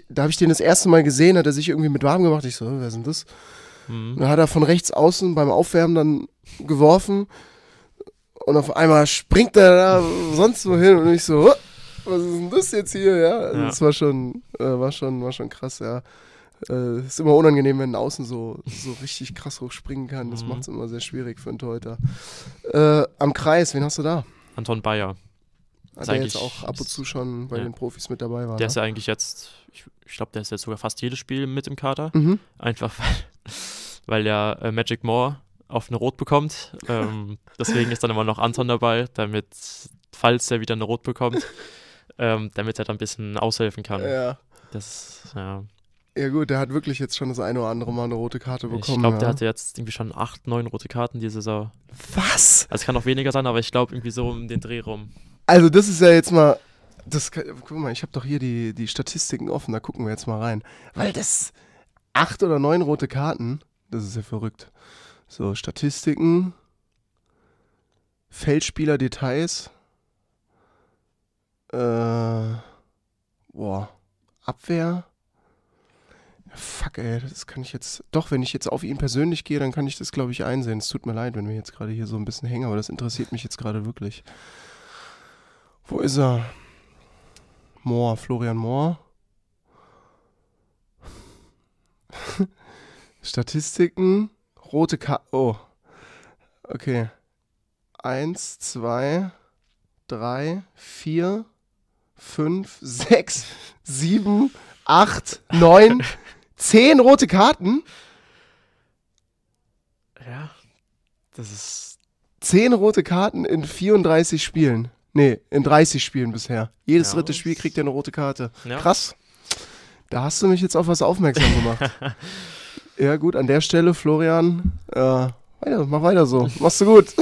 da habe ich den das erste Mal gesehen, hat er sich irgendwie mit warm gemacht. Ich so, wer sind das? Mhm. Dann hat er von rechts außen beim Aufwärmen dann geworfen und auf einmal springt er da sonst wohin und ich so, was ist denn das jetzt hier? Ja, also ja. das war schon, äh, war schon, war schon krass, ja. Äh, ist immer unangenehm, wenn außen so, so richtig krass hoch springen kann. Das mhm. macht es immer sehr schwierig für einen Torhüter. Äh, am Kreis, wen hast du da? Anton Bayer. Ist der jetzt auch ab und zu schon bei ja. den Profis mit dabei war. Der ne? ist ja eigentlich jetzt, ich, ich glaube, der ist jetzt sogar fast jedes Spiel mit im Kader. Mhm. Einfach weil, weil ja äh, Magic Moore auf eine Rot bekommt. Ähm, deswegen ist dann immer noch Anton dabei, damit, falls er wieder eine Rot bekommt, ähm, damit er dann ein bisschen aushelfen kann. Ja. Das, ja. Ja gut, der hat wirklich jetzt schon das eine oder andere Mal eine rote Karte bekommen. Ich glaube, ja. der hatte jetzt irgendwie schon acht, neun rote Karten diese Saison. Was? Also es kann auch weniger sein, aber ich glaube irgendwie so um den Dreh rum. Also das ist ja jetzt mal, das, guck mal, ich habe doch hier die, die Statistiken offen, da gucken wir jetzt mal rein. Weil das, acht oder neun rote Karten, das ist ja verrückt. So, Statistiken, Feldspieler, Details, äh, boah, Abwehr. Fuck, ey, das kann ich jetzt. Doch, wenn ich jetzt auf ihn persönlich gehe, dann kann ich das, glaube ich, einsehen. Es tut mir leid, wenn wir jetzt gerade hier so ein bisschen hängen, aber das interessiert mich jetzt gerade wirklich. Wo ist er? Mohr, Florian Mohr. Statistiken, rote Karte. Oh. Okay. Eins, zwei, drei, vier, fünf, sechs, sieben, acht, neun, zehn rote Karten. Ja, das ist. Zehn rote Karten in 34 Spielen. Nee, in 30 Spielen bisher. Jedes ja. dritte Spiel kriegt er eine rote Karte. Ja. Krass. Da hast du mich jetzt auf was aufmerksam gemacht. ja, gut, an der Stelle, Florian, äh, weiter, mach weiter so. Machst du gut.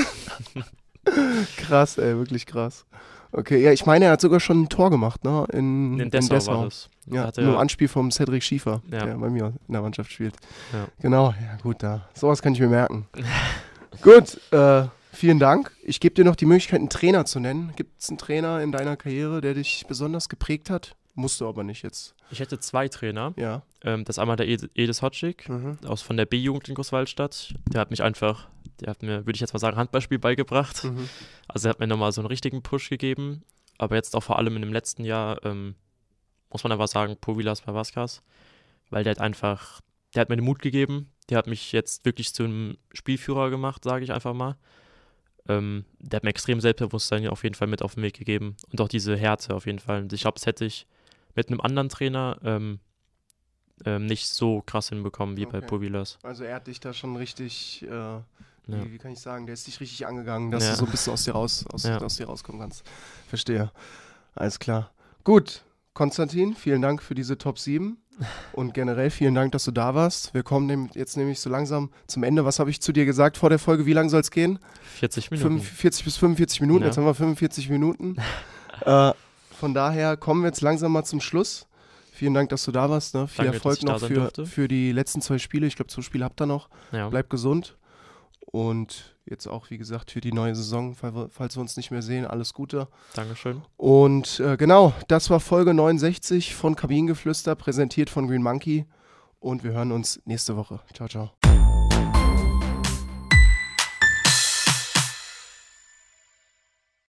krass, ey, wirklich krass. Okay, ja, ich meine, er hat sogar schon ein Tor gemacht, ne? In, in Dessau. In Dessau. War das. Ja, Hatte nur Anspiel vom Cedric Schiefer, ja. der bei mir in der Mannschaft spielt. Ja. Genau, ja, gut, da. Sowas kann ich mir merken. gut, äh, Vielen Dank. Ich gebe dir noch die Möglichkeit, einen Trainer zu nennen. Gibt es einen Trainer in deiner Karriere, der dich besonders geprägt hat? Musst du aber nicht jetzt. Ich hätte zwei Trainer. Ja. Ähm, das ist einmal der Edis Hotschik mhm. aus von der B-Jugend in Großwaldstadt. Der hat mich einfach, der hat mir, würde ich jetzt mal sagen, Handballspiel beigebracht. Mhm. Also er hat mir nochmal so einen richtigen Push gegeben. Aber jetzt auch vor allem in dem letzten Jahr, ähm, muss man aber sagen, Povilas Pavaskas. Weil der hat einfach, der hat mir den Mut gegeben. Der hat mich jetzt wirklich zu einem Spielführer gemacht, sage ich einfach mal ähm, der hat mir extrem Selbstbewusstsein auf jeden Fall mit auf den Weg gegeben und auch diese Härte auf jeden Fall. Ich glaube, das hätte ich mit einem anderen Trainer ähm, ähm, nicht so krass hinbekommen wie okay. bei Povilas. Also er hat dich da schon richtig, äh, ja. wie, wie, kann ich sagen, der ist dich richtig angegangen, dass ja. du so ein bisschen aus dir, raus, aus, ja. aus dir rauskommen kannst. Verstehe. Alles klar. Gut, Konstantin, vielen Dank für diese Top 7. Und generell vielen Dank, dass du da warst. Wir kommen jetzt nämlich so langsam zum Ende. Was habe ich zu dir gesagt vor der Folge? Wie lange soll es gehen? 40 Minuten. 40 bis 45 Minuten. Ja. Jetzt haben wir 45 Minuten. äh, von daher kommen wir jetzt langsam mal zum Schluss. Vielen Dank, dass du da warst. Ne? Viel Danke, Erfolg noch für, für die letzten zwei Spiele. Ich glaube, zwei Spiele habt ihr noch. Ja. Bleibt gesund. Und Jetzt auch, wie gesagt, für die neue Saison, falls wir uns nicht mehr sehen, alles Gute. Dankeschön. Und äh, genau, das war Folge 69 von Kabinengeflüster, präsentiert von Green Monkey. Und wir hören uns nächste Woche. Ciao, ciao.